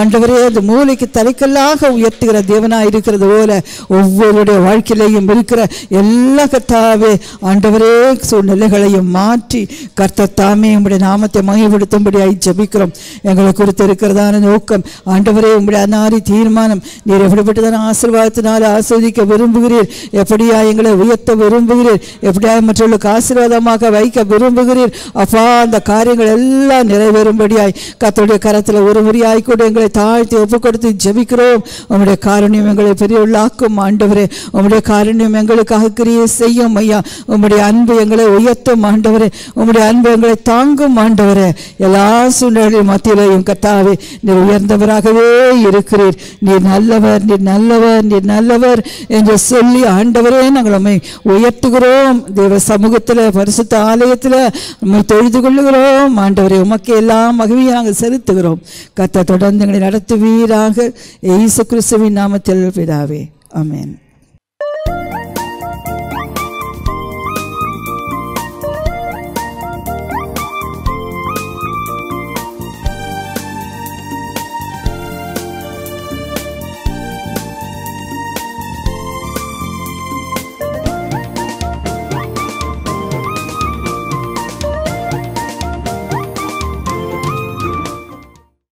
ஆண்டவரே அது மூளைக்கு தலைக்கல்லாக உயர்த்துகிற தேவனாக இருக்கிறது போல ஒவ்வொருடைய வாழ்க்கையிலையும் இருக்கிற எல்லா கத்தாவே ஆண்டவரே சூழ்நிலைகளையும் மாற்றி கர்த்தத்தாமே உங்களுடைய நாமத்தை மகிழ்படுத்தும்படியாய் ஜபிக்கிறோம் எங்களை குறித்து இருக்கிறதான நோக்கம் நோக்கம் ஆண்டவரே உங்களுடைய அன்னாரி தீர்மானம் நீர் எப்படிப்பட்டதான ஆசீர்வாதத்தினால் ஆஸ்வதிக்க விரும்புகிறீர் எப்படியா எங்களை உயர்த்த விரும்புகிறீர் எப்படியா மற்றவர்களுக்கு ஆசீர்வாதமாக வைக்க விரும்புகிறீர் அப்பா அந்த காரியங்கள் எல்லாம் நிறைவேறும்படியாய் கத்தோடைய கரத்தில் ஒரு முறையாய் கூட எங்களை தாழ்த்தி ஒப்பு கொடுத்து ஜபிக்கிறோம் உங்களுடைய காரணியம் எங்களை பெரிய உள்ளாக்கும் ஆண்டவரே உங்களுடைய காரணியம் எங்களுக்காக கிரியை செய்யும் ஐயா உங்களுடைய அன்பு எங்களை உயர்த்தும் ஆண்டவரே உங்களுடைய அன்பு எங்களை தாங்கும் ஆண்டவரே எல்லா சூழ்நிலையும் மத்தியிலையும் கத்தாவே நீர் உயர்ந்தவராகவே இருக்கிறீர் நீர் நல்லவர் நீர் நல்லவர் நீர் நல்லவர் என்று சொல்லி ஆண்டவரே நாங்கள் உண்மை உயர்த்துகிறோம் தேவ சமூகத்தில் பரிசுத்த ஆலயத்தில் நம்மை தொழுது கொள்ளுகிறோம் ஆண்டவரை உமக்கு எல்லாம் மகிமையை நாங்கள் செலுத்துகிறோம் கத்த தொடர்ந்து எங்களை நடத்துவீராக ஏசு கிறிஸ்துவின் நாமத்தில் பிதாவே அமேன்